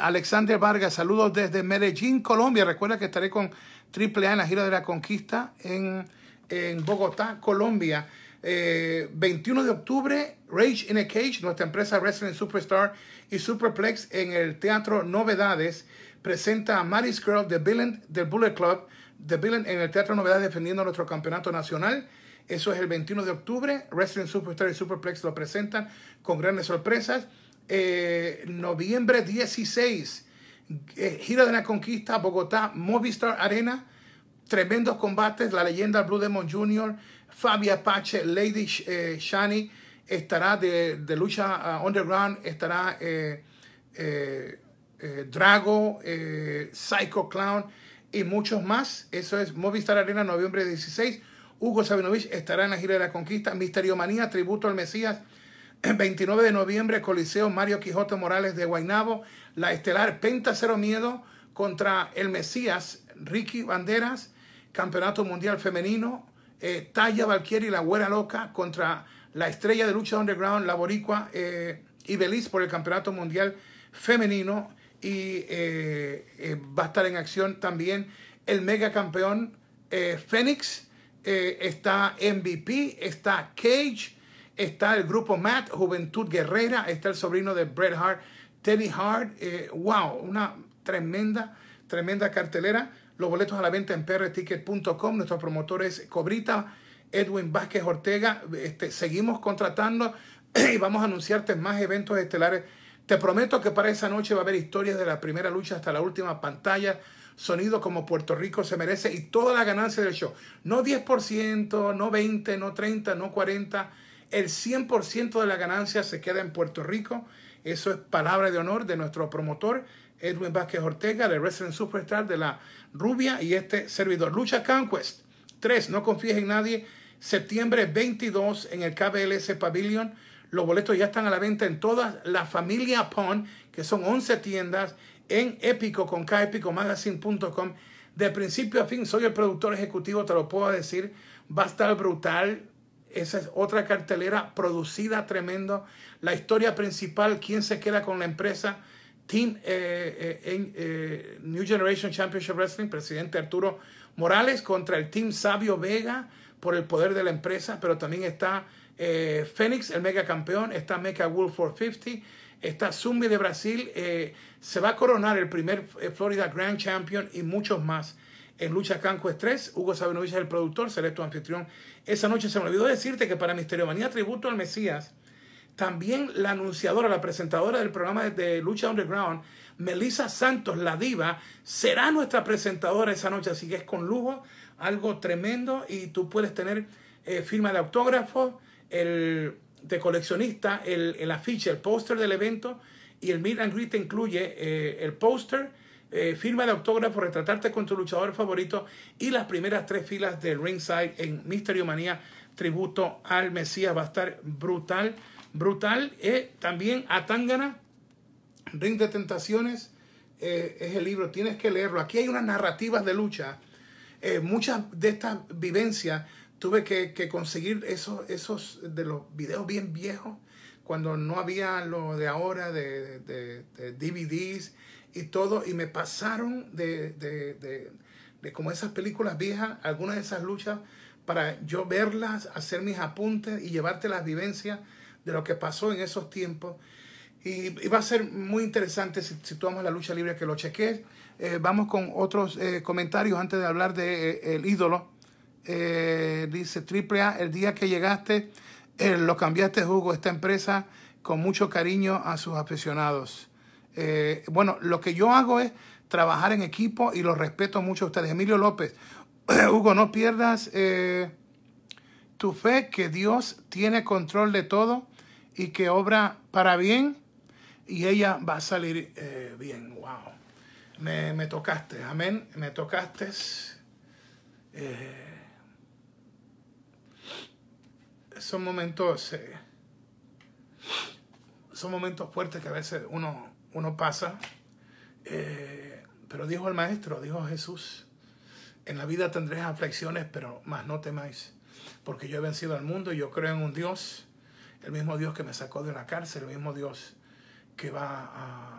Alexander Vargas, saludos desde Medellín, Colombia. Recuerda que estaré con Triple A en la gira de la conquista en, en Bogotá, Colombia. 21 de octubre, Rage in a Cage, nuestra empresa Wrestling Superstar y Superplex en el Teatro Novedades presenta a Girl The de Villain, del Bullet Club The Villain en el Teatro Novedad defendiendo nuestro campeonato nacional. Eso es el 21 de octubre. Wrestling Superstar y Superplex lo presentan con grandes sorpresas. Eh, noviembre 16, eh, Gira de la Conquista, Bogotá, Movistar Arena. Tremendos combates. La leyenda Blue Demon Jr., Fabia Apache, Lady eh, Shani estará de, lucha ah, underground, estará. Eh, Drago, eh, Psycho Clown y muchos más. Eso es Movistar Arena, noviembre 16. Hugo Sabinovich estará en la gira de la conquista. Misterio Manía, tributo al Mesías. 29 de noviembre, Coliseo Mario Quijote Morales de Guainabo. La estelar Penta Cero Miedo contra el Mesías Ricky Banderas. Campeonato Mundial Femenino. Eh, Taya Talla Valquieri, la güera loca contra la estrella de lucha underground, la boricua y Beliz por el Campeonato Mundial Femenino y eh, eh, va a estar en acción también el megacampeón eh, Fénix. Phoenix, está MVP, está Cage, está el grupo Matt, Juventud Guerrera, está el sobrino de Bret Hart, Teddy Hart, wow, una tremenda, tremenda cartelera. Los boletos a la venta en prticket.com, promotor es Cobrita, Edwin Vázquez Ortega, este, seguimos contratando [CLEARS THROAT] y vamos a anunciarte más eventos estelares te prometo que para esa noche va a haber historias de la primera lucha hasta la última pantalla, sonido como Puerto Rico se merece y toda la ganancia del show. No 10%, no 20, no 30, no 40. El 100% de la ganancia se queda en Puerto Rico. Eso es palabra de honor de nuestro promotor, Edwin Vázquez Ortega, de Wrestling Superstar de la Rubia y este servidor. Lucha Conquest. 3. No confíes en nadie. Septiembre 22 en el KBLS Pavilion los boletos ya están a la venta en toda la familia Pond, que son 11 tiendas en epico con KEpicoMagazine.com. De principio a fin, soy el productor ejecutivo, te lo puedo decir. Va a estar brutal. Esa es otra cartelera producida tremendo. La historia principal, quién se queda con la empresa. Team eh, eh, eh, New Generation Championship Wrestling, presidente Arturo Morales contra el Team Sabio Vega por el poder de la empresa, pero también está eh, Fénix, el mega campeón, está Mecha Wolf 450, está Zumbi de Brasil, eh, se va a coronar el primer eh, Florida Grand Champion y muchos más. En Lucha Canco 3, Hugo Sabinovich es el productor, selecto tu anfitrión. Esa noche se me olvidó decirte que para Misterio Manía Tributo al Mesías, también la anunciadora, la presentadora del programa de Lucha Underground, Melissa Santos, la diva, será nuestra presentadora esa noche. Así que es con lujo, algo tremendo y tú puedes tener firma de autógrafo el, de coleccionista el, afiche, el póster del evento y el meet and greet incluye eh, el póster, eh, firma de autógrafo, retratarte con tu luchador favorito y las primeras tres filas de ringside en Misterio Manía, tributo al Mesías. Va a estar brutal, brutal. Eh, también a Tangana, Ring de Tentaciones, eh, es el libro, tienes que leerlo. Aquí hay unas narrativas de lucha. muchas de estas vivencias tuve que, conseguir esos, esos de los videos bien viejos, cuando no había lo de ahora de, de, DVDs y todo, y me pasaron de, como esas películas viejas, algunas de esas luchas, para yo verlas, hacer mis apuntes y llevarte las vivencias de lo que pasó en esos tiempos. Y, va a ser muy interesante si, situamos la lucha libre que lo cheques eh, vamos con otros eh, comentarios antes de hablar del de, eh, el ídolo. Eh, dice Triple A, el día que llegaste, eh, lo cambiaste, Hugo, esta empresa con mucho cariño a sus aficionados. Eh, bueno, lo que yo hago es trabajar en equipo y lo respeto mucho a ustedes. Emilio López, [CLEARS THROAT] Hugo, no pierdas tu fe que Dios tiene control de todo y que obra para bien y ella va a salir bien. Wow. Me, tocaste, amén. Me tocaste son momentos, eh, son momentos fuertes que a veces uno, uno pasa. Eh, pero dijo el maestro, dijo Jesús, en la vida tendréis aflicciones, pero más no temáis, porque yo he vencido al mundo y yo creo en un Dios, el mismo Dios que me sacó de una cárcel, el mismo Dios que va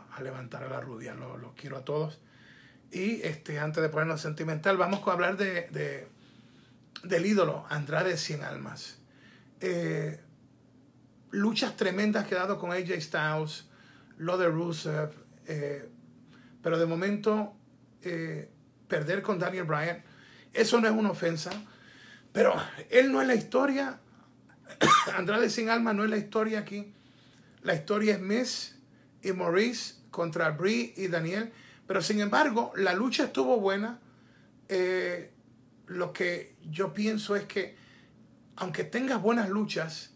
a, levantar a la rubia. Los lo quiero a todos. Y este, antes de ponernos sentimental, vamos a hablar de, de del ídolo Andrade Sin Almas. Eh, luchas tremendas que dado con AJ Styles, lo de Rusev, eh, pero de momento eh, perder con Daniel Bryan, eso no es una ofensa, pero él no es la historia, [COUGHS] Andrade sin alma no es la historia aquí, la historia es Miss y Maurice contra Brie y Daniel, pero sin embargo la lucha estuvo buena, lo que yo pienso es que aunque tengas buenas luchas,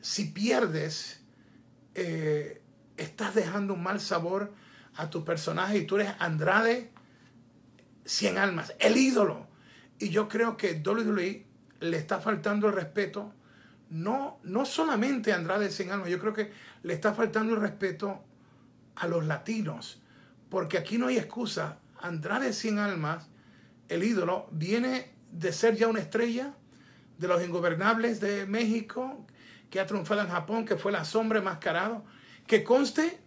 si pierdes, eh, estás dejando un mal sabor a tu personaje y tú eres Andrade 100 almas, el ídolo. Y yo creo que WWE le está faltando el respeto, no, no solamente a Andrade 100 almas, yo creo que le está faltando el respeto a los latinos, porque aquí no hay excusa. Andrade 100 almas, el ídolo, viene de ser ya una estrella de los ingobernables de México, que ha triunfado en Japón, que fue la sombra enmascarado, que conste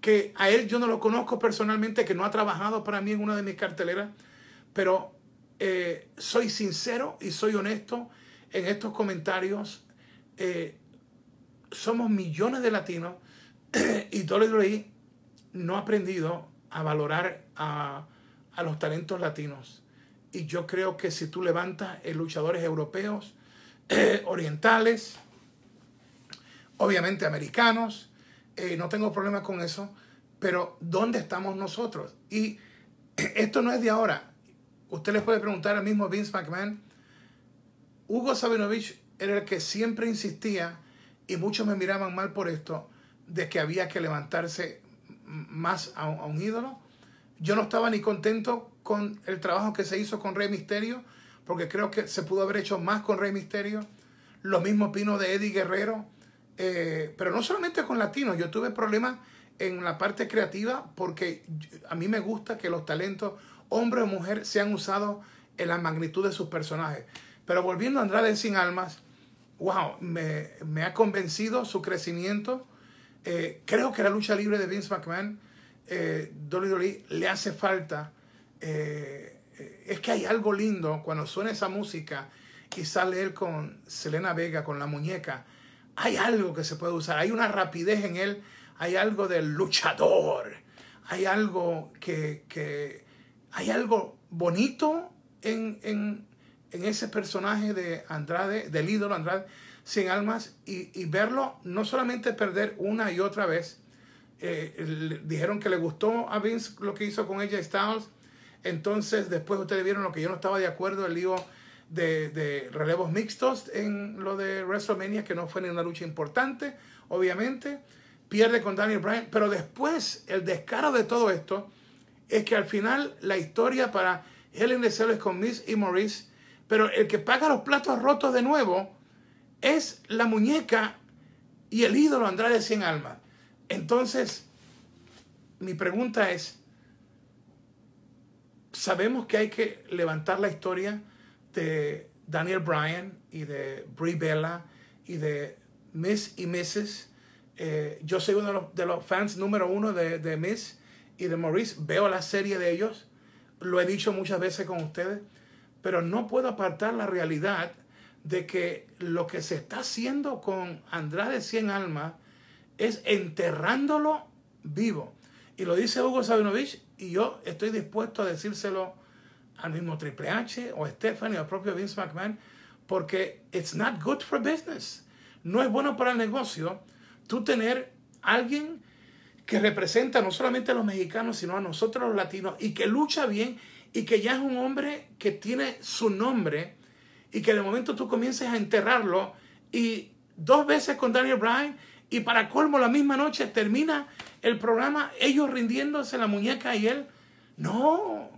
que a él yo no lo conozco personalmente, que no ha trabajado para mí en una de mis carteleras, pero eh, soy sincero y soy honesto en estos comentarios. Eh, somos millones de latinos [CLEARS THROAT] y Dolly no ha aprendido a valorar a, los talentos latinos. Y yo creo que si tú levantas eh, luchadores europeos, [CLEARS THROAT] orientales, obviamente americanos. Eh, no tengo problemas con eso, pero ¿dónde estamos nosotros? Y [CLEARS THROAT] esto no es de ahora. Usted les puede preguntar al mismo Vince McMahon. Hugo Sabinovich era el que siempre insistía, y muchos me miraban mal por esto, de que había que levantarse más a a un ídolo. Yo no estaba ni contento con el trabajo que se hizo con Rey Misterio porque creo que se pudo haber hecho más con Rey Misterio. Lo mismo opino de Eddie Guerrero, eh, pero no solamente con latinos, yo tuve problemas en la parte creativa porque a mí me gusta que los talentos, hombre o mujer, sean usados en la magnitud de sus personajes. Pero volviendo a Andrade Sin Almas, wow, me, ha convencido su crecimiento. Eh, creo que la lucha libre de Vince McMahon, eh, Dolly Dolly le hace falta es que hay algo lindo cuando suena esa música y sale él con Selena Vega, con la muñeca. Hay algo que se puede usar, hay una rapidez en él, hay algo del luchador, hay algo que, hay algo bonito en, ese personaje de Andrade, del ídolo Andrade, sin almas, y, verlo no solamente perder una y otra vez. Eh, dijeron que le gustó a Vince lo que hizo con ella Styles entonces, después ustedes vieron lo que yo no estaba de acuerdo, el lío de, relevos mixtos en lo de WrestleMania, que no fue ni una lucha importante, obviamente. Pierde con Daniel Bryan, pero después el descaro de todo esto es que al final la historia para Helen de con Miss y Maurice, pero el que paga los platos rotos de nuevo es la muñeca y el ídolo Andrade Cien Alma Entonces, mi pregunta es, Sabemos que hay que levantar la historia de Daniel Bryan y de Brie Bella y de Miss y Mrs. Eh, yo soy uno de los, fans número uno de, de Miss y de Maurice. Veo la serie de ellos. Lo he dicho muchas veces con ustedes. Pero no puedo apartar la realidad de que lo que se está haciendo con Andrade Cien Alma es enterrándolo vivo. Y lo dice Hugo Sabinovich y yo estoy dispuesto a decírselo al mismo Triple H o Stephanie o al propio Vince McMahon, porque it's not good for business. No es bueno para el negocio tú tener alguien que representa no solamente a los mexicanos, sino a nosotros los latinos y que lucha bien y que ya es un hombre que tiene su nombre y que el momento tú comiences a enterrarlo y dos veces con Daniel Bryan y para colmo la misma noche termina el programa, ellos rindiéndose la muñeca y él. No,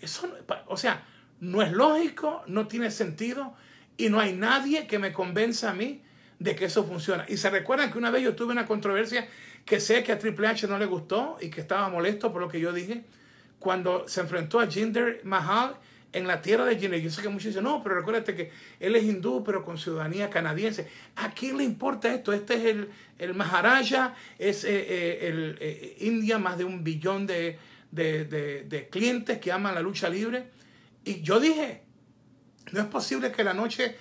eso, o sea, no es lógico, no tiene sentido y no hay nadie que me convenza a mí de que eso funciona. Y se recuerdan que una vez yo tuve una controversia que sé que a Triple H no le gustó y que estaba molesto por lo que yo dije, cuando se enfrentó a Jinder Mahal en la tierra de Ginebra Yo sé que muchos dicen, no, pero recuérdate que él es hindú, pero con ciudadanía canadiense. ¿A quién le importa esto? Este es el, el Maharaja, es eh, eh, el eh, India, más de un billón de, de, de, clientes que aman la lucha libre. Y yo dije, no es posible que la noche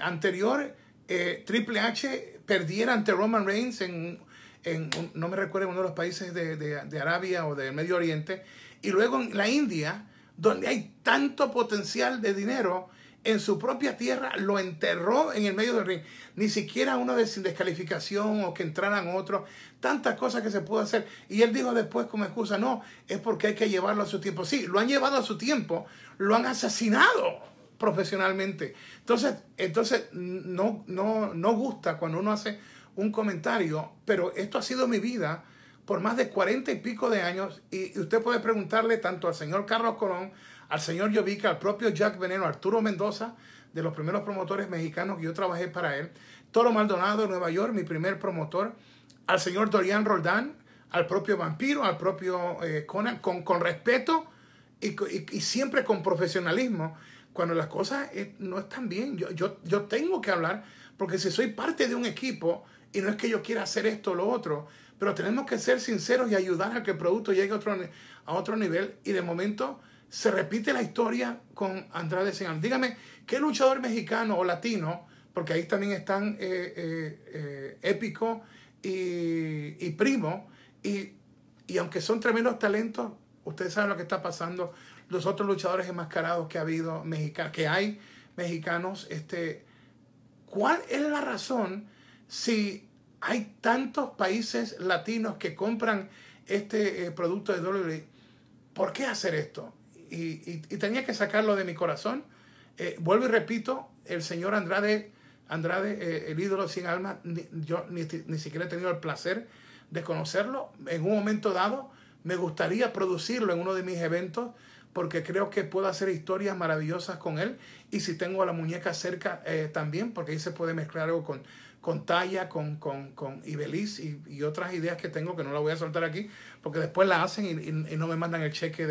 anterior Triple H perdiera ante Roman Reigns en, en no me recuerdo, uno de los países de, de Arabia o de Medio Oriente. Y luego en la India donde hay tanto potencial de dinero, en su propia tierra lo enterró en el medio del ring. Ni siquiera uno de sin descalificación o que entraran otros. Tantas cosas que se pudo hacer. Y él dijo después como excusa, no, es porque hay que llevarlo a su tiempo. Sí, lo han llevado a su tiempo, lo han asesinado profesionalmente. Entonces, entonces no, no, no gusta cuando uno hace un comentario, pero esto ha sido mi vida por más de cuarenta y pico de años y usted puede preguntarle tanto al señor Carlos Colón, al señor Yovica, al propio Jack Veneno, Arturo Mendoza, de los primeros promotores mexicanos que yo trabajé para él, Toro Maldonado de Nueva York, mi primer promotor, al señor Dorian Roldán, al propio Vampiro, al propio eh, Conan, con, con respeto y, siempre con profesionalismo, cuando las cosas eh, no están bien. Yo, yo, yo tengo que hablar, porque si soy parte de un equipo y no es que yo quiera hacer esto o lo otro, pero tenemos que ser sinceros y ayudar a que el producto llegue a otro, a otro nivel. Y de momento se repite la historia con Andrade Señal. Dígame, ¿qué luchador mexicano o latino, porque ahí también están eh, eh, eh, Épico y, y Primo, y, aunque son tremendos talentos, ustedes saben lo que está pasando, los otros luchadores enmascarados que ha habido, que hay mexicanos, este, ¿cuál es la razón si hay tantos países latinos que compran este eh, producto de Dolly. ¿Por qué hacer esto? Y, tenía que sacarlo de mi corazón. Eh, vuelvo y repito, el señor Andrade, Andrade eh, el ídolo sin alma, yo ni, siquiera he tenido el placer de conocerlo. En un momento dado, me gustaría producirlo en uno de mis eventos porque creo que puedo hacer historias maravillosas con él. Y si tengo a la muñeca cerca también, porque ahí se puede mezclar algo con con Talla, con, con, Ibeliz y, otras ideas que tengo que no las voy a soltar aquí, porque después la hacen y, no me mandan el cheque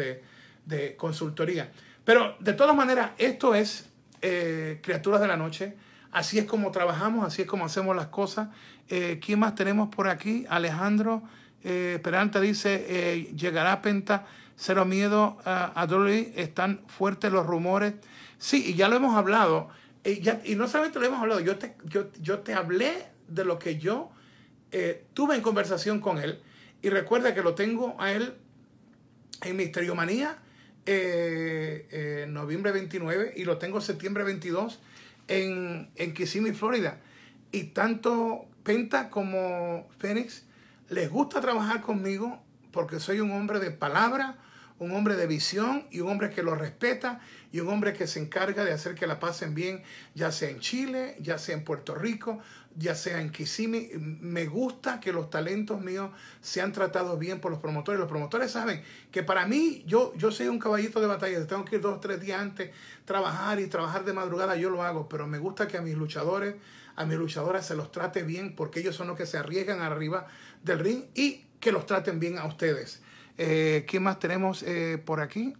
de, consultoría. Pero de todas maneras, esto es eh, Criaturas de la Noche. Así es como trabajamos, así es como hacemos las cosas. Eh, ¿Quién más tenemos por aquí? Alejandro eh, Peralta dice, eh, llegará Penta, cero miedo a, ah, a Dolly, están fuertes los rumores. Sí, y ya lo hemos hablado. Y, y no solamente lo hemos hablado, yo te, yo, yo te hablé de lo que yo eh, tuve en conversación con él. Y recuerda que lo tengo a él en Misterio Manía eh, eh noviembre 29, y lo tengo septiembre 22 en, en Kissimmee, Florida. Y tanto Penta como Phoenix les gusta trabajar conmigo porque soy un hombre de palabra, un hombre de visión y un hombre que lo respeta y un hombre que se encarga de hacer que la pasen bien, ya sea en Chile, ya sea en Puerto Rico, ya sea en Kissimmee. Me gusta que los talentos míos sean tratados bien por los promotores. Los promotores saben que para mí, yo, yo soy un caballito de batalla, tengo que ir dos o tres días antes, trabajar y trabajar de madrugada, yo lo hago, pero me gusta que a mis luchadores, a mis luchadoras se los trate bien porque ellos son los que se arriesgan arriba del ring y que los traten bien a ustedes. Eh, ¿Qué más tenemos eh, por aquí?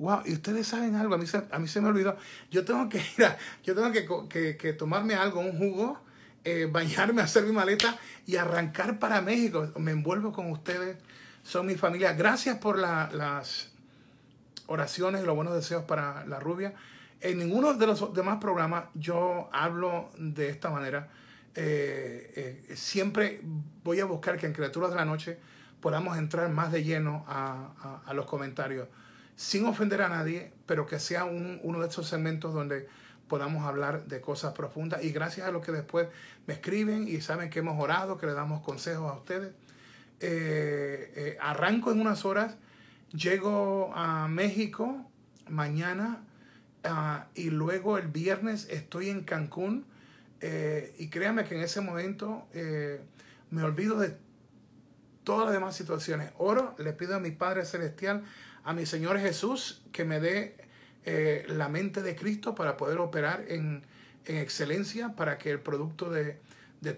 wow, y ustedes saben algo, a mí se, a mí se me olvidó, yo tengo que ir yo tengo que, tomarme algo, un jugo, eh, [LAUGHS] bañarme, hacer mi maleta y arrancar para México. Me envuelvo con ustedes, son mi familia. Gracias por las oraciones y los buenos deseos para la rubia. En ninguno de los demás programas yo hablo de esta manera. Eh, eh, siempre voy a buscar que en Criaturas de la Noche podamos entrar más de lleno a los comentarios sin ofender a nadie, pero que sea uno de estos segmentos donde podamos hablar de cosas profundas. Y gracias a los que después me escriben y saben que hemos orado, que le damos consejos a ustedes. Eh, eh, arranco en unas horas, llego a México mañana ah, y luego el viernes estoy en Cancún. Eh, y créanme que en ese momento me olvido de todas las demás situaciones. Oro, le pido a mi Padre Celestial a mi Señor Jesús que me dé eh, la mente de Cristo para poder operar en, excelencia, para que el producto de,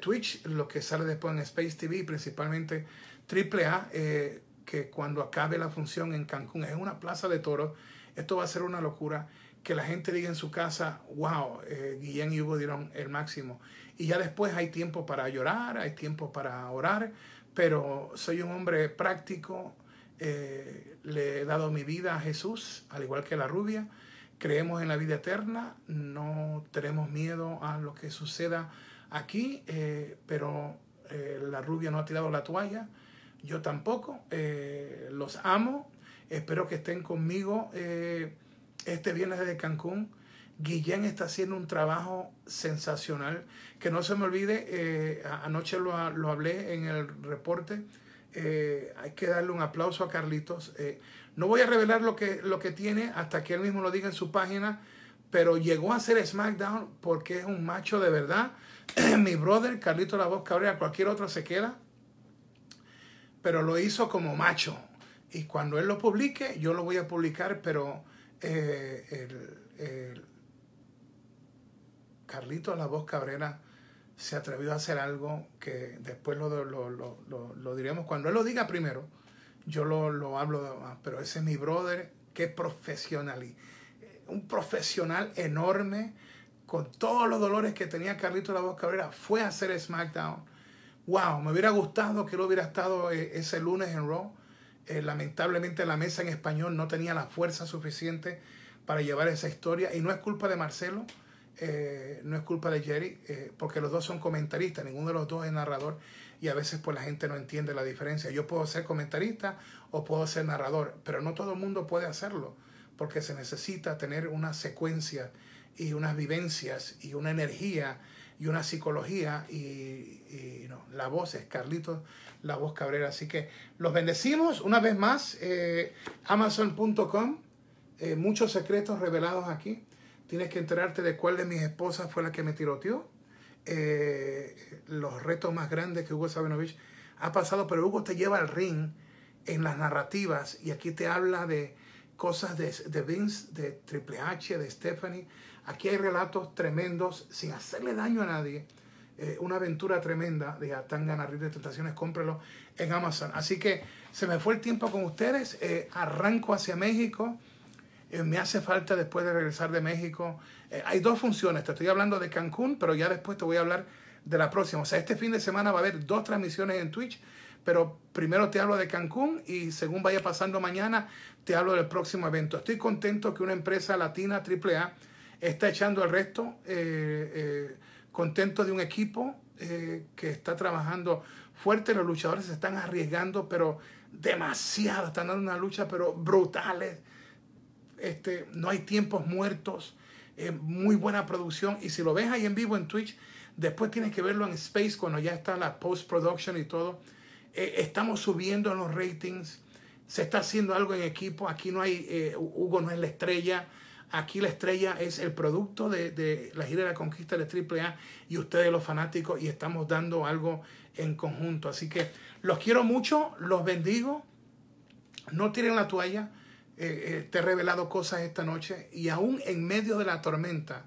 Twitch, lo que sale después en Space TV, principalmente AAA, eh, que cuando acabe la función en Cancún, es una plaza de toros, esto va a ser una locura. Que la gente diga en su casa, wow, eh, Guillén y Hugo dieron el máximo. Y ya después hay tiempo para llorar, hay tiempo para orar, pero soy un hombre práctico, eh, le he dado mi vida a Jesús, al igual que la rubia. Creemos en la vida eterna, no tenemos miedo a lo que suceda aquí, eh, pero eh, la rubia no ha tirado la toalla, yo tampoco, los amo, espero que estén conmigo este viernes de Cancún. Guillén está haciendo un trabajo sensacional. Que no se me olvide, anoche lo, lo, hablé en el reporte, eh, hay que darle un aplauso a Carlitos. Eh, no voy a revelar lo que, lo que tiene hasta que él mismo lo diga en su página, pero llegó a ser SmackDown porque es un macho de verdad. [CLEARS THROAT] Mi brother, Carlitos La Voz Cabrera, cualquier otro se queda, pero lo hizo como macho. Y cuando él lo publique, yo lo voy a publicar, pero eh, Carlitos La Voz Cabrera se atrevió a hacer algo que después lo, lo, diremos. Cuando él lo diga primero, yo lo, hablo Pero ese es mi brother, qué profesional. Un profesional enorme, con todos los dolores que tenía Carlito La Voz Cabrera, fue a hacer SmackDown. ¡Wow! Me hubiera gustado que él hubiera estado eh, ese lunes en Raw. Eh, lamentablemente la mesa en español no tenía la fuerza suficiente para llevar esa historia. Y no es culpa de Marcelo eh, no es culpa de Jerry, eh, porque los dos son comentaristas, ninguno de los dos es narrador y a veces pues, la gente no entiende la diferencia. Yo puedo ser comentarista o puedo ser narrador, pero no todo el mundo puede hacerlo, porque se necesita tener una secuencia y unas vivencias y una energía y una psicología y, la voz es Carlitos, la voz Cabrera. Así que los bendecimos una vez más, eh, amazon.com, muchos secretos revelados aquí. Tienes que enterarte de cuál de mis esposas fue la que me tiroteó. Eh, los retos más grandes que Hugo Sabinovich ha pasado, pero Hugo te lleva al ring en las narrativas y aquí te habla de cosas de, Vince, de Triple H, de Stephanie. Aquí hay relatos tremendos sin hacerle daño a nadie. Eh, una aventura tremenda de Atanga de Tentaciones, cómprelo en Amazon. Así que se me fue el tiempo con ustedes. Eh, arranco hacia México. Eh, me hace falta después de regresar de México. Eh, hay dos funciones, te estoy hablando de Cancún, pero ya después te voy a hablar de la próxima. O sea, este fin de semana va a haber dos transmisiones en Twitch, pero primero te hablo de Cancún y según vaya pasando mañana, te hablo del próximo evento. Estoy contento que una empresa latina AAA está echando el resto, eh, contento de un equipo que está trabajando fuerte, los luchadores se están arriesgando, pero demasiado, están dando una lucha, pero brutales este, no hay tiempos muertos, muy buena producción. Y si lo ves ahí en vivo en Twitch, después tienes que verlo en Space cuando ya está la post-production y todo. Eh, estamos subiendo los ratings, se está haciendo algo en equipo. Aquí no hay, eh, Hugo no es la estrella. Aquí la estrella es el producto de, de la gira de la conquista de AAA y ustedes los fanáticos y estamos dando algo en conjunto. Así que los quiero mucho, los bendigo, no tiren la toalla eh, eh, te he revelado cosas esta noche y aún en medio de la tormenta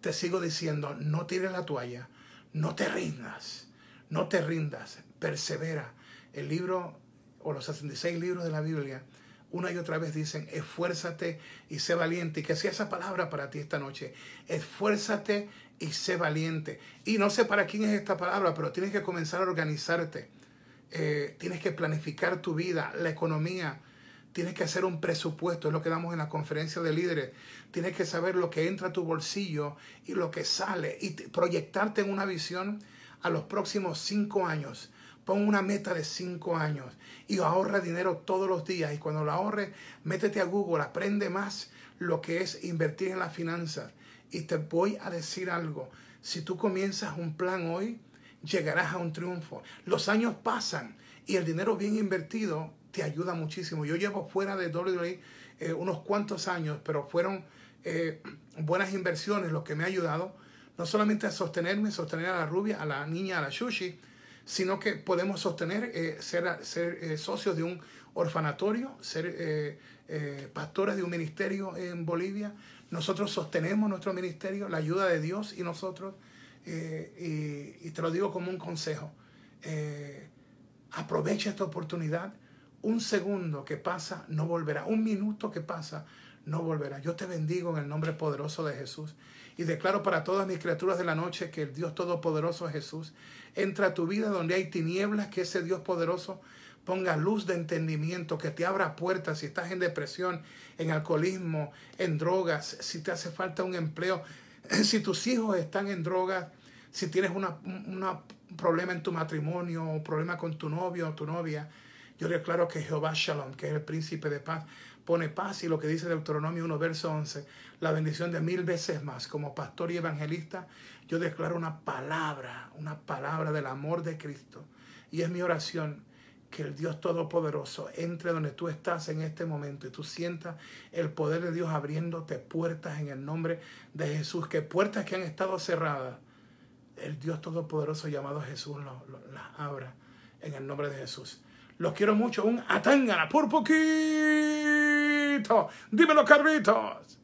te sigo diciendo, no tires la toalla, no te rindas, no te rindas, persevera. El libro o los 66 libros de la Biblia una y otra vez dicen, esfuérzate y sé valiente. Y que sea esa palabra para ti esta noche. Esfuérzate y sé valiente. Y no sé para quién es esta palabra, pero tienes que comenzar a organizarte. Eh, tienes que planificar tu vida, la economía, Tienes que hacer un presupuesto, es lo que damos en la conferencia de líderes. Tienes que saber lo que entra a tu bolsillo y lo que sale y proyectarte en una visión a los próximos cinco años. Pon una meta de cinco años y ahorra dinero todos los días. Y cuando lo ahorres, métete a Google, aprende más lo que es invertir en las finanzas. Y te voy a decir algo. Si tú comienzas un plan hoy, llegarás a un triunfo. Los años pasan y el dinero bien invertido te ayuda muchísimo. Yo llevo fuera de WWE eh, unos cuantos años, pero fueron eh, buenas inversiones lo que me ha ayudado, no solamente a sostenerme, sostener a la rubia, a la niña, a la sushi, sino que podemos sostener, eh, ser, socios de un orfanatorio, ser pastores de un ministerio en Bolivia. Nosotros sostenemos nuestro ministerio, la ayuda de Dios y nosotros. Y, y, te lo digo como un consejo. aprovecha esta oportunidad un segundo que pasa no volverá, un minuto que pasa no volverá. Yo te bendigo en el nombre poderoso de Jesús y declaro para todas mis criaturas de la noche que el Dios Todopoderoso Jesús entra a tu vida donde hay tinieblas, que ese Dios poderoso ponga luz de entendimiento, que te abra puertas si estás en depresión, en alcoholismo, en drogas, si te hace falta un empleo, [CLEARS THROAT] si tus hijos están en drogas, si tienes un problema en tu matrimonio, un problema con tu novio o tu novia yo declaro que Jehová Shalom, que es el príncipe de paz, pone paz y lo que dice Deuteronomio 1, verso 11, la bendición de mil veces más. Como pastor y evangelista, yo declaro una palabra, una palabra del amor de Cristo. Y es mi oración que el Dios Todopoderoso entre donde tú estás en este momento y tú sientas el poder de Dios abriéndote puertas en el nombre de Jesús, que puertas que han estado cerradas, el Dios Todopoderoso llamado Jesús las abra en el nombre de Jesús. Los quiero mucho. Un atangana por poquito. Dímelo, carritos!